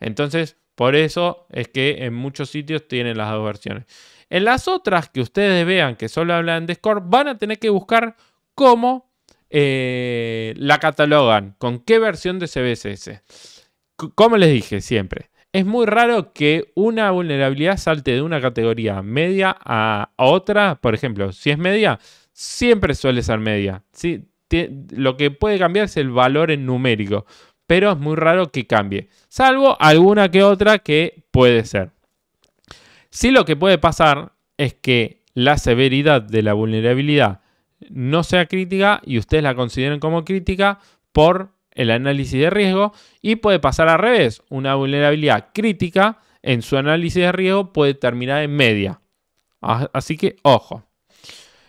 Entonces, por eso es que en muchos sitios tienen las dos versiones. En las otras que ustedes vean que solo hablan de score, van a tener que buscar cómo eh, la catalogan con qué versión de CBSS. como les dije siempre, es muy raro que una vulnerabilidad salte de una categoría media a, otra. Por ejemplo, si es media, siempre suele ser media. Lo que puede cambiar es el valor en numérico, pero es muy raro que cambie, salvo alguna que otra que puede ser. Sí lo que puede pasar es que la severidad de la vulnerabilidad no sea crítica y ustedes la consideren como crítica por el análisis de riesgo y puede pasar al revés. Una vulnerabilidad crítica en su análisis de riesgo puede terminar en media. Ah, así que ojo.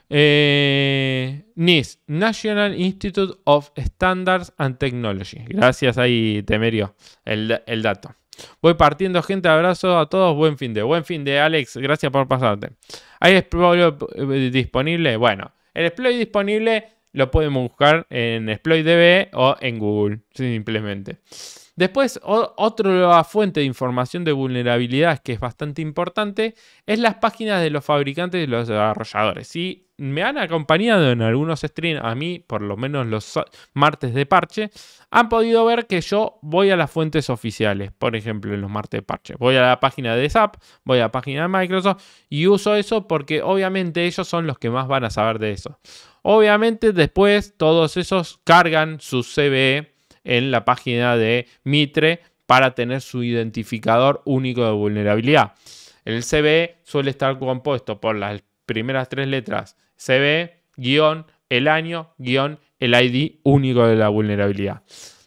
Eh, NIS. National Institute of Standards and Technology. Gracias ahí, Temerio, el, dato. Voy partiendo, gente. Abrazo a todos. Buen fin de. Buen fin de, Alex. Gracias por pasarte. ¿Hay eh, disponible? Bueno, el exploit disponible lo podemos buscar en ExploitDB o en Google, simplemente. Después, otra fuente de información de vulnerabilidad que es bastante importante es las páginas de los fabricantes y los desarrolladores. Si me han acompañado en algunos streams, a mí, por lo menos los martes de parche, han podido ver que yo voy a las fuentes oficiales, por ejemplo, en los martes de parche. Voy a la página de SAP, voy a la página de Microsoft y uso eso porque obviamente ellos son los que más van a saber de eso. Obviamente después todos esos cargan su CVE en la página de Mitre para tener su identificador único de vulnerabilidad. El CVE suele estar compuesto por las primeras tres letras CVE, guión, el año, guión, el ID único de la vulnerabilidad.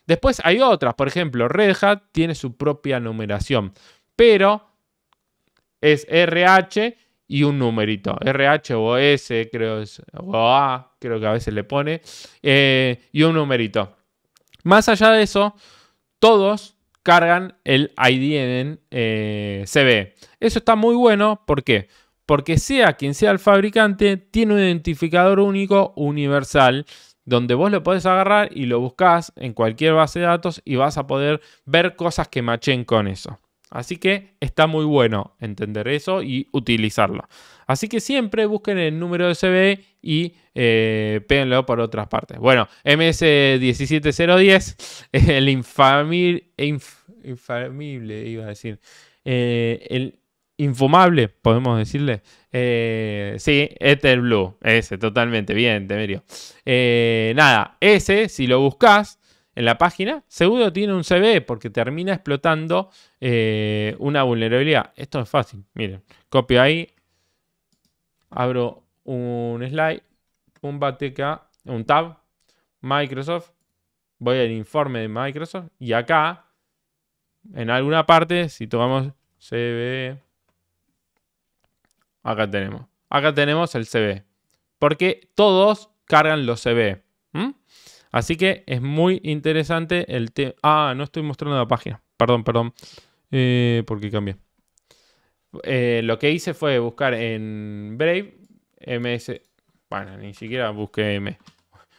Después hay otras, por ejemplo, Red Hat tiene su propia numeración, pero es RH y un numerito, RH o S, creo, o A, creo que a veces le pone, eh, y un numerito. Más allá de eso, todos cargan el ID en eh, Eso está muy bueno, ¿por qué? Porque sea quien sea el fabricante, tiene un identificador único universal donde vos lo podés agarrar y lo buscás en cualquier base de datos y vas a poder ver cosas que machen con eso. Así que está muy bueno entender eso y utilizarlo. Así que siempre busquen el número de CBE y eh, por otras partes. Bueno, MS17010, el infamil, infamible, iba a decir. Eh, el infumable, podemos decirle. Eh, sí, Ether Blue, ese, totalmente. Bien, Temerio. Eh, nada, ese, si lo buscas en la página, seguro tiene un CVE porque termina explotando eh, una vulnerabilidad. Esto es fácil, miren, copio ahí, abro un slide, un bateca, un tab, Microsoft, voy al informe de Microsoft y acá, en alguna parte, si tomamos CVE, acá tenemos. Acá tenemos el CVE. Porque todos cargan los CVE. Así que es muy interesante el tema. Ah, no estoy mostrando la página. Perdón, perdón. Eh, porque cambié. Eh, lo que hice fue buscar en Brave MS. Bueno, ni siquiera busqué M.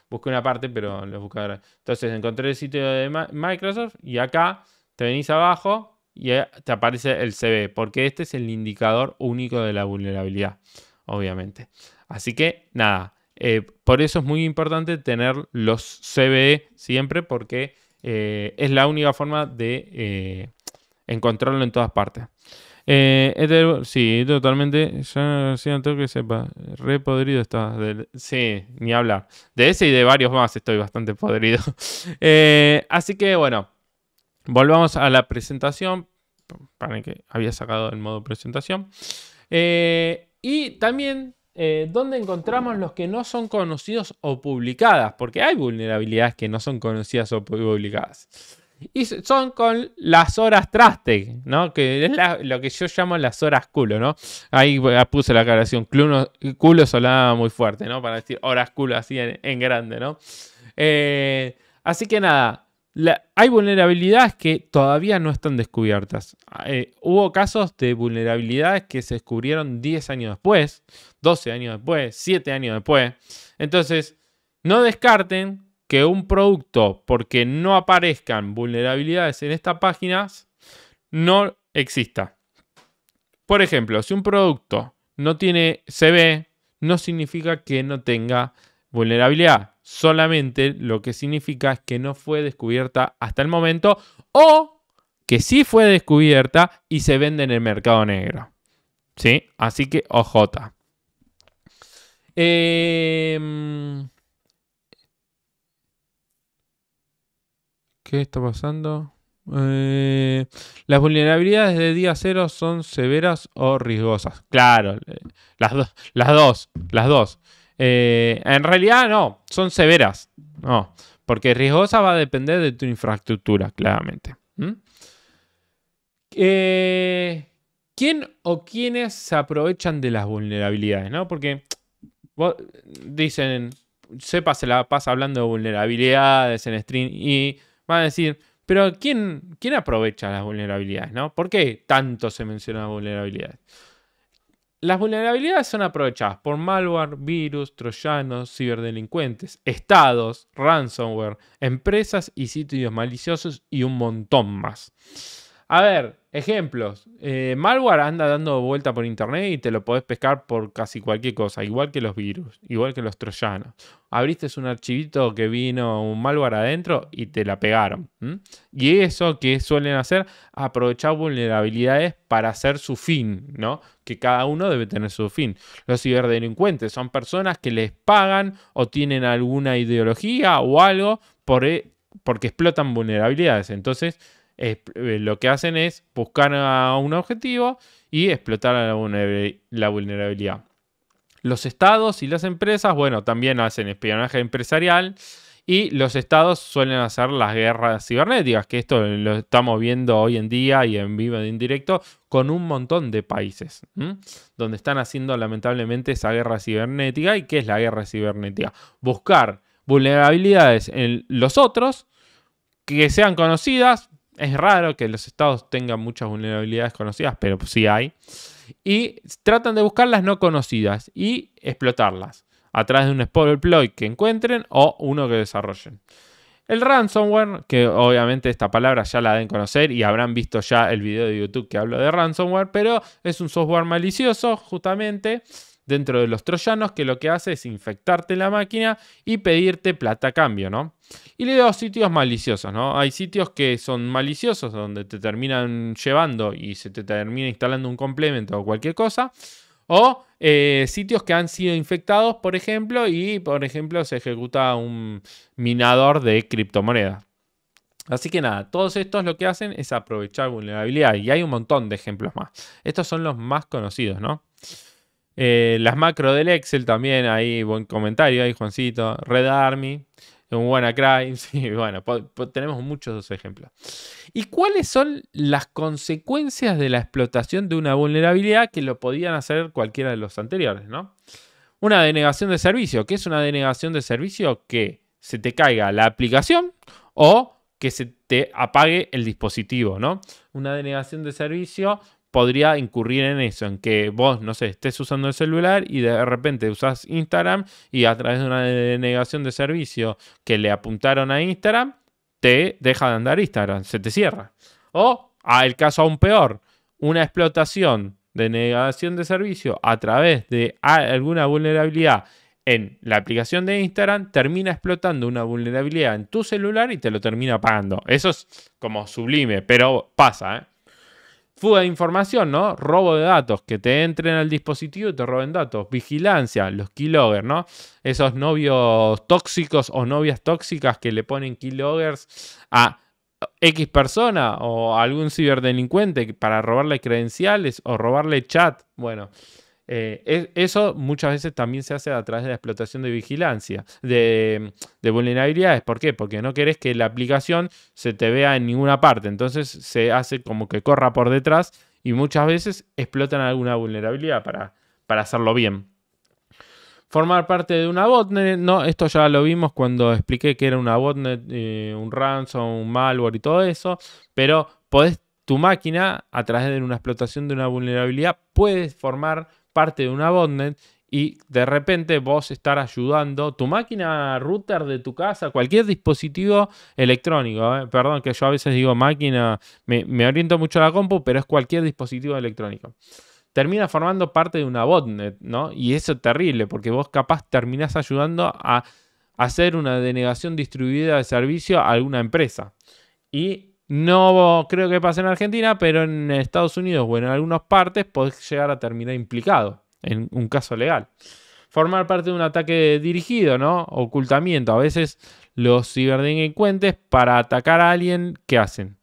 Busqué una parte, pero lo busqué ahora. Entonces encontré el sitio de Microsoft y acá te venís abajo y te aparece el CV, porque este es el indicador único de la vulnerabilidad, obviamente. Así que nada, eh, por eso es muy importante tener los CBE siempre porque eh, es la única forma de eh, encontrarlo en todas partes. Este, sí, totalmente. Ya siento que sepa. Re podrido está. sí, ni hablar. De ese y de varios más estoy bastante podrido. así que bueno, volvamos a la presentación. Para que había sacado el modo presentación. y también eh, ¿Dónde encontramos los que no son conocidos o publicadas, porque hay vulnerabilidades que no son conocidas o publicadas. Y son con las horas traste, ¿no? Que es lo que yo llamo las horas culo, ¿no? Ahí puse la aclaración, culo, culo sonaba muy fuerte, ¿no? Para decir horas culo así en, grande, ¿no? Eh, así que nada, hay vulnerabilidades que todavía no están descubiertas. Eh, hubo casos de vulnerabilidades que se descubrieron 10 años después, 12 años después, 7 años después. Entonces, no descarten que un producto, porque no aparezcan vulnerabilidades en estas páginas, no exista. Por ejemplo, si un producto no tiene CB, no significa que no tenga vulnerabilidad solamente lo que significa es que no fue descubierta hasta el momento o que sí fue descubierta y se vende en el mercado negro. ¿Sí? Así que OJ. Em, ¿Qué está pasando? Eh, las vulnerabilidades de día cero son severas o riesgosas. Claro, eh, las, las dos, las dos. Eh, en realidad no, son severas. No, porque riesgosa va a depender de tu infraestructura, claramente. Eh, ¿Quién o quiénes se aprovechan de las vulnerabilidades? ¿no? Porque dicen, sepa, se la pasa hablando de vulnerabilidades en stream y van a decir, pero ¿quién, aprovecha las vulnerabilidades? ¿no? ¿Por qué tanto se menciona vulnerabilidades? Las vulnerabilidades son aprovechadas por malware, virus, troyanos, ciberdelincuentes, estados, ransomware, empresas y sitios maliciosos y un montón más. A ver, ejemplos. Eh, malware anda dando vuelta por internet y te lo podés pescar por casi cualquier cosa, igual que los virus, igual que los troyanos. Abriste un archivito que vino un malware adentro y te la pegaron. Y eso que suelen hacer, aprovechar vulnerabilidades para hacer su fin, ¿no? Que cada uno debe tener su fin. Los ciberdelincuentes son personas que les pagan o tienen alguna ideología o algo por, e, porque explotan vulnerabilidades. Entonces, eh, lo que hacen es buscar a un objetivo y explotar la vulnerabilidad. Los estados y las empresas, bueno, también hacen espionaje empresarial y los estados suelen hacer las guerras cibernéticas, que esto lo estamos viendo hoy en día y en vivo, en directo, con un montón de países, donde están haciendo lamentablemente esa guerra cibernética. ¿Y qué es la guerra cibernética? Buscar vulnerabilidades en los otros que sean conocidas es raro que los estados tengan muchas vulnerabilidades conocidas, pero sí hay. Y tratan de buscar las no conocidas y explotarlas a través de un exploit que encuentren o uno que desarrollen. El ransomware, que obviamente esta palabra ya la deben conocer y habrán visto ya el video de YouTube que hablo de ransomware, pero es un software malicioso justamente dentro de los troyanos que lo que hace es infectarte la máquina y pedirte plata a cambio, ¿no? Y le dos sitios maliciosos, ¿no? Hay sitios que son maliciosos donde te terminan llevando y se te termina instalando un complemento o cualquier cosa. O eh, sitios que han sido infectados, por ejemplo, y por ejemplo se ejecuta un minador de criptomonedas. Así que nada, todos estos lo que hacen es aprovechar vulnerabilidad y hay un montón de ejemplos más. Estos son los más conocidos, ¿no? Eh, las macro del Excel también, ahí buen comentario, ahí Juancito. Red Army, un WannaCry, sí, bueno, tenemos muchos dos ejemplos. ¿Y cuáles son las consecuencias de la explotación de una vulnerabilidad que lo podían hacer cualquiera de los anteriores, Una denegación de servicio. ¿Qué es una denegación de servicio? Que se te caiga la aplicación o que se te apague el dispositivo, ¿no? Una denegación de servicio podría incurrir en eso, en que vos, no sé, estés usando el celular y de repente usás Instagram y a través de una denegación de servicio que le apuntaron a Instagram, te deja de andar Instagram, se te cierra. O, el caso aún peor, una explotación de negación de servicio a través de alguna vulnerabilidad en la aplicación de Instagram termina explotando una vulnerabilidad en tu celular y te lo termina pagando. Eso es como sublime, pero pasa, ¿eh? Fuga de información, ¿no? Robo de datos, que te entren al dispositivo y te roben datos. Vigilancia, los keyloggers, ¿no? Esos novios tóxicos o novias tóxicas que le ponen keyloggers a X persona o algún ciberdelincuente para robarle credenciales o robarle chat. Bueno, eh, eso muchas veces también se hace a través de la explotación de vigilancia, de, vulnerabilidades. ¿Por qué? Porque no querés que la aplicación se te vea en ninguna parte. Entonces se hace como que corra por detrás y muchas veces explotan alguna vulnerabilidad para, para hacerlo bien. Formar parte de una botnet, no, esto ya lo vimos cuando expliqué que era una botnet, eh, un ransom, un malware y todo eso, pero podés, tu máquina, a través de una explotación de una vulnerabilidad, puedes formar parte de una botnet y de repente vos estar ayudando tu máquina router de tu casa, cualquier dispositivo electrónico, ¿eh? perdón que yo a veces digo máquina, me, me oriento mucho a la compu, pero es cualquier dispositivo electrónico termina formando parte de una botnet, ¿no? Y eso es terrible, porque vos capaz terminás ayudando a hacer una denegación distribuida de servicio a alguna empresa. Y no creo que pase en Argentina, pero en Estados Unidos o en algunas partes podés llegar a terminar implicado en un caso legal. Formar parte de un ataque dirigido, ¿no? Ocultamiento. A veces los ciberdelincuentes para atacar a alguien, ¿qué hacen?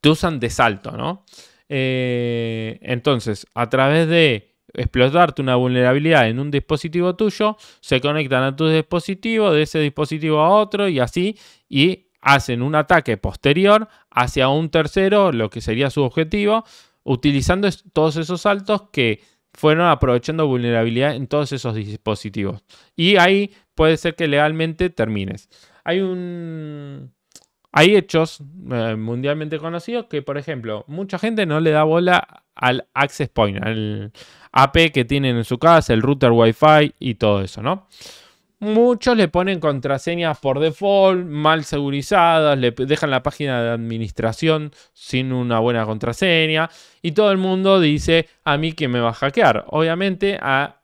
Te usan de salto, ¿no? Eh, entonces, a través de explotarte una vulnerabilidad en un dispositivo tuyo, se conectan a tu dispositivo, de ese dispositivo a otro y así, y hacen un ataque posterior hacia un tercero, lo que sería su objetivo, utilizando todos esos saltos que fueron aprovechando vulnerabilidad en todos esos dispositivos. Y ahí puede ser que legalmente termines. Hay un... Hay hechos eh, mundialmente conocidos que, por ejemplo, mucha gente no le da bola al access point, al AP que tienen en su casa, el router Wi-Fi y todo eso, ¿no? Muchos le ponen contraseñas por default, mal segurizadas, le dejan la página de administración sin una buena contraseña y todo el mundo dice a mí que me va a hackear. Obviamente a,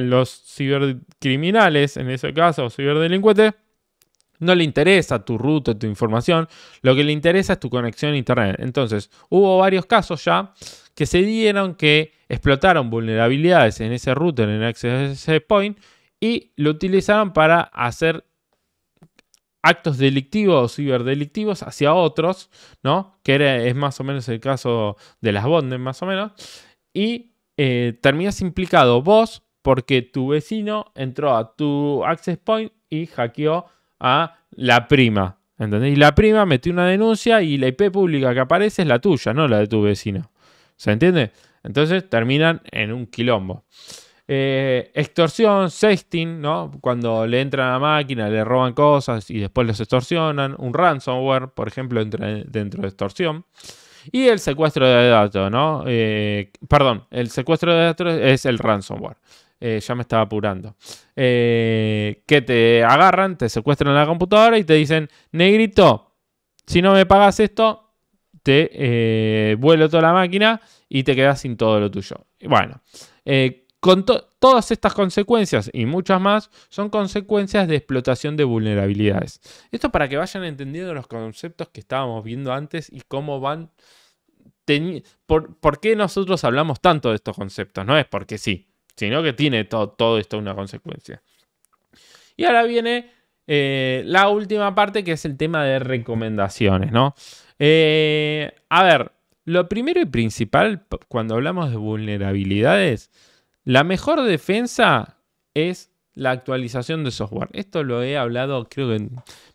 los cibercriminales, en ese caso, ciberdelincuentes, no le interesa tu ruta, tu información, lo que le interesa es tu conexión a Internet. Entonces, hubo varios casos ya que se dieron que explotaron vulnerabilidades en ese router, en el Access Point, y lo utilizaron para hacer actos delictivos o ciberdelictivos hacia otros, ¿no? Que es más o menos el caso de las bondes, más o menos. Y eh, terminas implicado vos porque tu vecino entró a tu access point y hackeó a la prima. ¿Entendés? Y la prima metió una denuncia y la IP pública que aparece es la tuya, no la de tu vecino. ¿Se entiende? Entonces terminan en un quilombo. Eh, extorsión, sexting, ¿no? Cuando le entran a la máquina, le roban cosas y después los extorsionan. Un ransomware, por ejemplo, entra dentro de extorsión. Y el secuestro de datos, ¿no? Eh, perdón, el secuestro de datos es el ransomware. Eh, ya me estaba apurando. que te agarran, te secuestran la computadora y te dicen, negrito, si no me pagas esto, te vuelo toda la máquina y te quedas sin todo lo tuyo. Bueno, eh, con todas estas consecuencias y muchas más son consecuencias de explotación de vulnerabilidades. Esto para que vayan entendiendo los conceptos que estábamos viendo antes y cómo van... Por, qué nosotros hablamos tanto de estos conceptos? No es porque sí, sino que tiene todo esto una consecuencia. Y ahora viene eh, la última parte que es el tema de recomendaciones, ¿no? Eh, a ver, lo primero y principal cuando hablamos de vulnerabilidades la mejor defensa es la actualización de software. Esto lo he hablado, creo que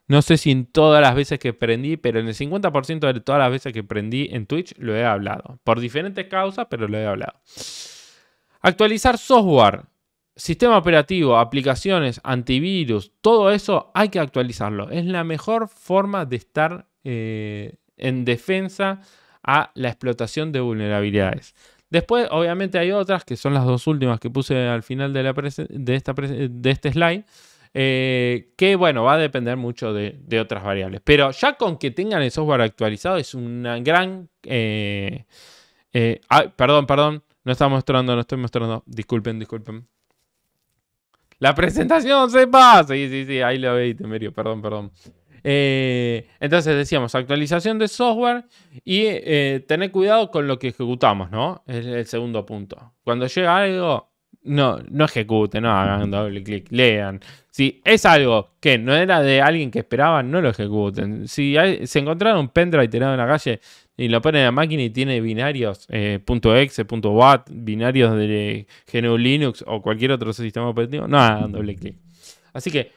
no sé si en todas las veces que prendí, pero en el 50% de todas las veces que prendí en Twitch lo he hablado. Por diferentes causas, pero lo he hablado. Actualizar software, sistema operativo, aplicaciones, antivirus, todo eso hay que actualizarlo. Es la mejor forma de estar eh, en defensa a la explotación de vulnerabilidades. Después, obviamente, hay otras que son las dos últimas que puse al final de, esta de este slide. Eh, que bueno, va a depender mucho de, otras variables. Pero ya con que tengan el software actualizado es una gran. Eh, eh, perdón, perdón, no está mostrando, no estoy mostrando. Disculpen, disculpen. La presentación se pasa. Sí, sí, sí, ahí lo veis, Temerio, perdón, perdón. Eh, entonces decíamos, actualización de software y eh, tener cuidado con lo que ejecutamos, ¿no? Es el segundo punto. Cuando llega algo, no, no ejecuten, no hagan doble clic, lean. Si es algo que no era de alguien que esperaban, no lo ejecuten. Si se encontraron un pendrive tirado en la calle y lo ponen en la máquina y tiene binarios eh, .exe, .bat, binarios de GNU Linux o cualquier otro sistema operativo, no hagan doble clic. Así que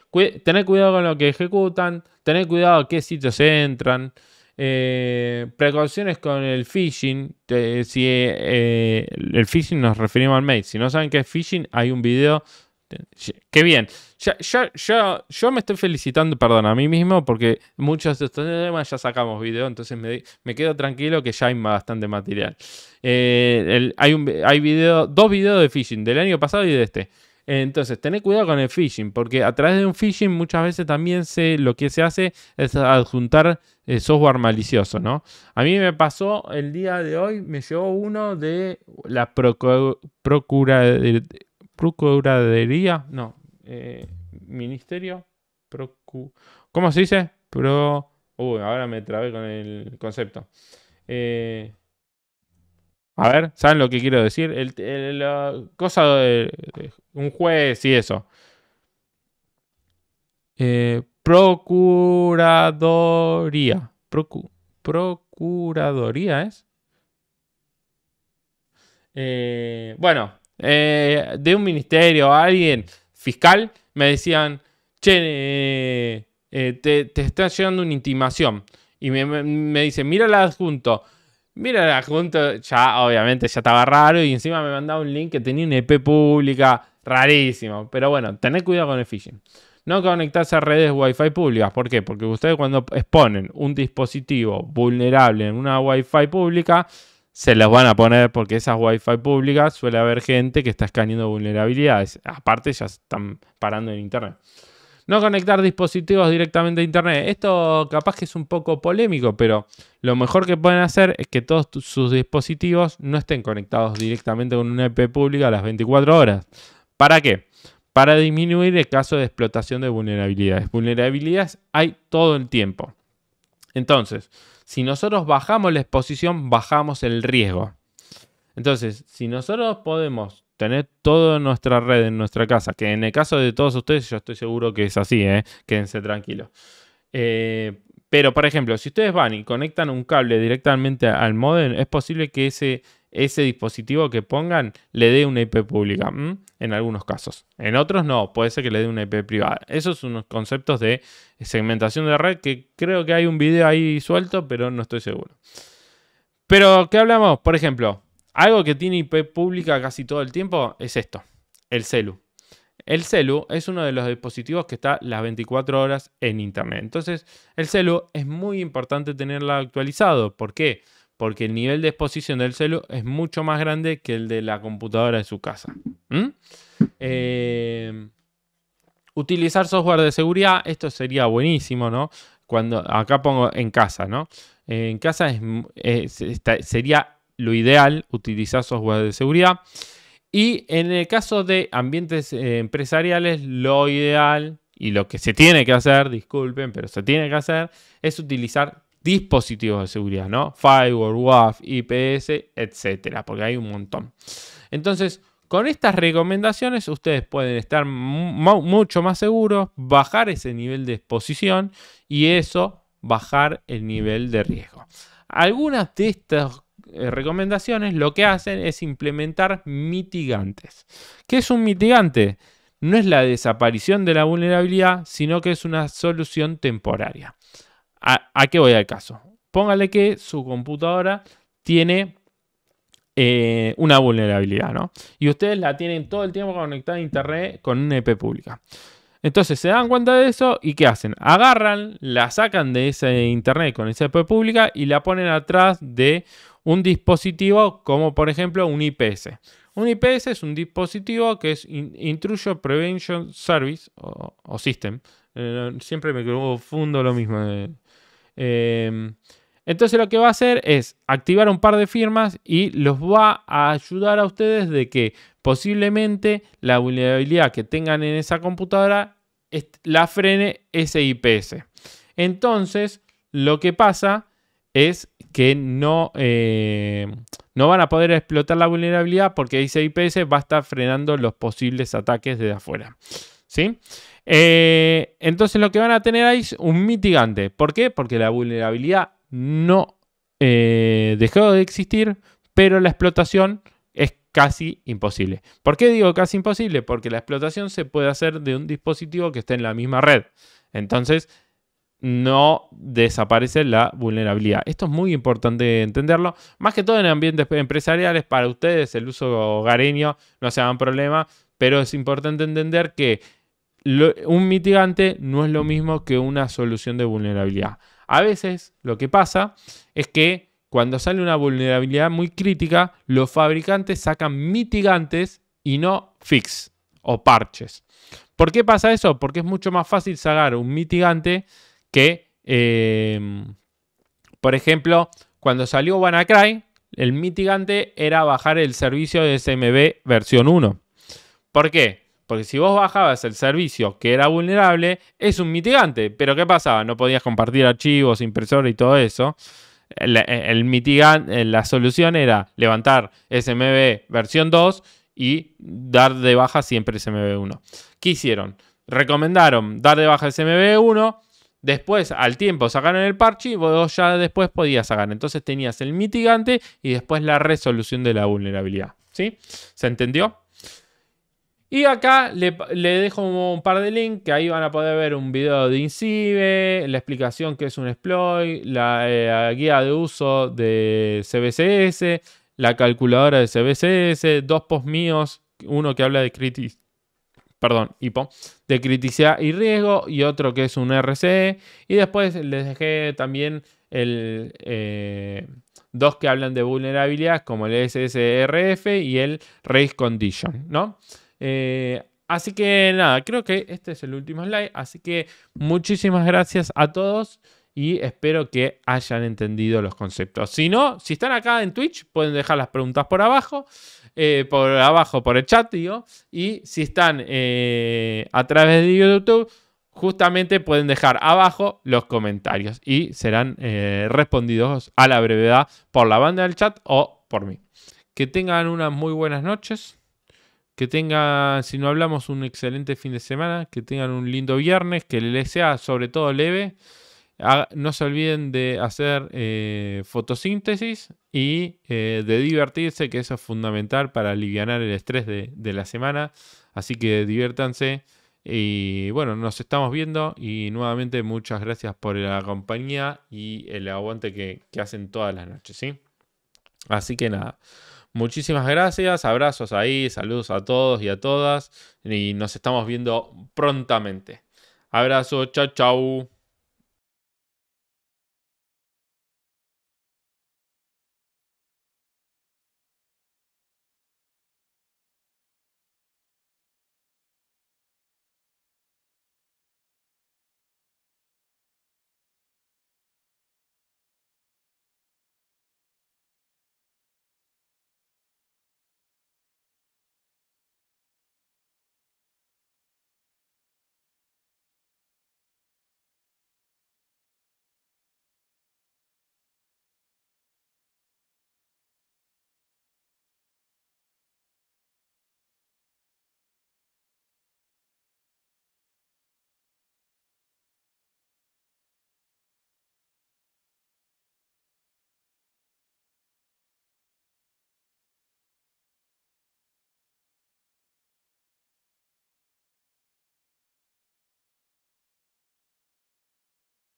tener cuidado con lo que ejecutan, tener cuidado a qué sitios entran, eh, precauciones con el phishing. si eh, eh, el phishing nos referimos al mail, si no saben qué es phishing, hay un video. Qué bien. yo me estoy felicitando, perdón, a mí mismo, porque muchos de estos temas ya sacamos video, entonces me, me quedo tranquilo que ya hay bastante material. hay hay video, dos videos de phishing del año pasado y de este. Entonces, tened cuidado con el phishing, porque a través de un phishing muchas veces también se, lo que se hace es adjuntar eh, software malicioso, ¿no? A mí me pasó el día de hoy, me llegó uno de la procura, Procuraduría, no, eh, Ministerio, procu ¿cómo se dice? Pro... Uy, ahora me trabé con el concepto. Eh, a ver, ¿saben lo que quiero decir? la cosa de, un juez y eso. Eh, procuradoría. es. Eh, bueno, eh, de un ministerio alguien fiscal me decían, che, eh, te, te está llegando una intimación. Y me, me, dice, mira el adjunto. Mira la junta, ya obviamente ya estaba raro y encima me mandaba un link que tenía una IP e pública rarísimo. Pero bueno, tened cuidado con el phishing. No conectarse a redes Wi-Fi públicas. ¿Por qué? Porque ustedes cuando exponen un dispositivo vulnerable en una Wi-Fi pública, se los van a poner porque esas Wi-Fi públicas suele haber gente que está escaneando vulnerabilidades. Aparte ya están parando en Internet. No conectar dispositivos directamente a Internet. Esto capaz que es un poco polémico, pero lo mejor que pueden hacer es que todos sus dispositivos no estén conectados directamente con una IP pública a las 24 horas. ¿Para qué? Para disminuir el caso de explotación de vulnerabilidades. Vulnerabilidades hay todo el tiempo. Entonces, si nosotros bajamos la exposición, bajamos el riesgo. Entonces, si nosotros podemos tener toda nuestra red en nuestra casa, que en el caso de todos ustedes yo estoy seguro que es así, ¿eh? quédense tranquilos. Eh, pero, por ejemplo, si ustedes van y conectan un cable directamente al modem, es posible que ese, ese dispositivo que pongan le dé una IP pública, en algunos casos. En otros no, puede ser que le dé una IP privada. Esos son unos conceptos de segmentación de red que creo que hay un video ahí suelto, pero no estoy seguro. Pero, ¿qué hablamos? Por ejemplo, algo que tiene IP pública casi todo el tiempo es esto, el celu. El celu es uno de los dispositivos que está las 24 horas en Internet. Entonces, el celu es muy importante tenerlo actualizado. ¿Por qué? Porque el nivel de exposición del celu es mucho más grande que el de la computadora de su casa. ¿Mm? Eh, utilizar software de seguridad, esto sería buenísimo, ¿no? Cuando acá pongo en casa, ¿no? en casa es, sería lo ideal, utilizar software de seguridad. Y en el caso de ambientes eh, empresariales, lo ideal y lo que se tiene que hacer, disculpen, pero se tiene que hacer, es utilizar dispositivos de seguridad, ¿no? Firewall, WAF, IPS, etcétera, porque hay un montón. Entonces, con estas recomendaciones ustedes pueden estar mucho más seguros, bajar ese nivel de exposición y eso bajar el nivel de riesgo. Algunas de estas eh, recomendaciones lo que hacen es implementar mitigantes. ¿Qué es un mitigante? No es la desaparición de la vulnerabilidad, sino que es una solución temporaria. ¿A, qué voy al caso? Póngale que su computadora tiene eh, una vulnerabilidad, ¿no? Y ustedes la tienen todo el tiempo conectada a Internet con una IP pública. Entonces se dan cuenta de eso y ¿qué hacen? Agarran, la sacan de ese Internet con esa IP pública y la ponen atrás de un dispositivo como por ejemplo un IPS. Un IPS es un dispositivo que es Intrusion Prevention Service o, System. Eh, siempre me confundo lo mismo. Eh. Em, entonces lo que va a hacer es activar un par de firmas y los va a ayudar a ustedes de que posiblemente la vulnerabilidad que tengan en esa computadora la frene ese IPS. Entonces lo que pasa es que no, eh, no van a poder explotar la vulnerabilidad porque ese IPS va a estar frenando los posibles ataques desde afuera. ¿Sí? Eh, entonces lo que van a tener ahí es un mitigante. ¿Por qué? Porque la vulnerabilidad no eh, dejó de existir, pero la explotación es casi imposible. ¿Por qué digo casi imposible? Porque la explotación se puede hacer de un dispositivo que esté en la misma red. Entonces no desaparece la vulnerabilidad. Esto es muy importante entenderlo, más que todo en ambientes empresariales, para ustedes el uso hogareño no se un problema, pero es importante entender que un mitigante no es lo mismo que una solución de vulnerabilidad. A veces lo que pasa es que cuando sale una vulnerabilidad muy crítica, los fabricantes sacan mitigantes y no fix o parches. ¿Por qué pasa eso? Porque es mucho más fácil sacar un mitigante que, em, por ejemplo, cuando salió WannaCry, el mitigante era bajar el servicio de SMB versión 1. ¿Por qué? Porque si vos bajabas el servicio que era vulnerable, es un mitigante. Pero ¿qué pasaba? No podías compartir archivos, impresor y todo eso. Eh, el, mitigante, eh, la solución era levantar SMB versión 2 y dar de baja siempre SMB1. ¿Qué hicieron? Recomendaron dar de baja SMB1, Después, al tiempo, sacaron el parche y vos ya después podías sacar. Entonces tenías el mitigante y después la resolución de la vulnerabilidad. ¿Sí? ¿Se entendió? Y acá le, dejo un par de links que ahí van a poder ver un video de INCIBE, la explicación que es un exploit, la, eh, guía de uso de CBCS, la calculadora de CBCS, dos posts míos, uno que habla de critis perdón, hipo, de criticidad y riesgo y otro que es un RCE. Y después les dejé también el, eh, dos que hablan de vulnerabilidad, como el SSRF y el Race Condition, ¿no? Eh, así que nada, creo que este es el último slide. Así que muchísimas gracias a todos y espero que hayan entendido los conceptos. Si no, si están acá en Twitch, pueden dejar las preguntas por abajo. Eh, por abajo por el chat, y si están eh, a través de YouTube, justamente pueden dejar abajo los comentarios y serán eh, respondidos a la brevedad por la banda del chat o por mí. Que tengan unas muy buenas noches. Que tengan, si no hablamos, un excelente fin de semana. Que tengan un lindo viernes. Que les sea sobre todo leve. Ah, no se olviden de hacer eh, fotosíntesis y eh, de divertirse, que eso es fundamental para aliviar el estrés de, la semana. Así que diviértanse. Y bueno, nos estamos viendo y nuevamente muchas gracias por la compañía y el aguante que, que hacen todas las noches, Así que nada, muchísimas gracias, abrazos ahí, saludos a todos y a todas y nos estamos viendo prontamente. Abrazo, chao, chao.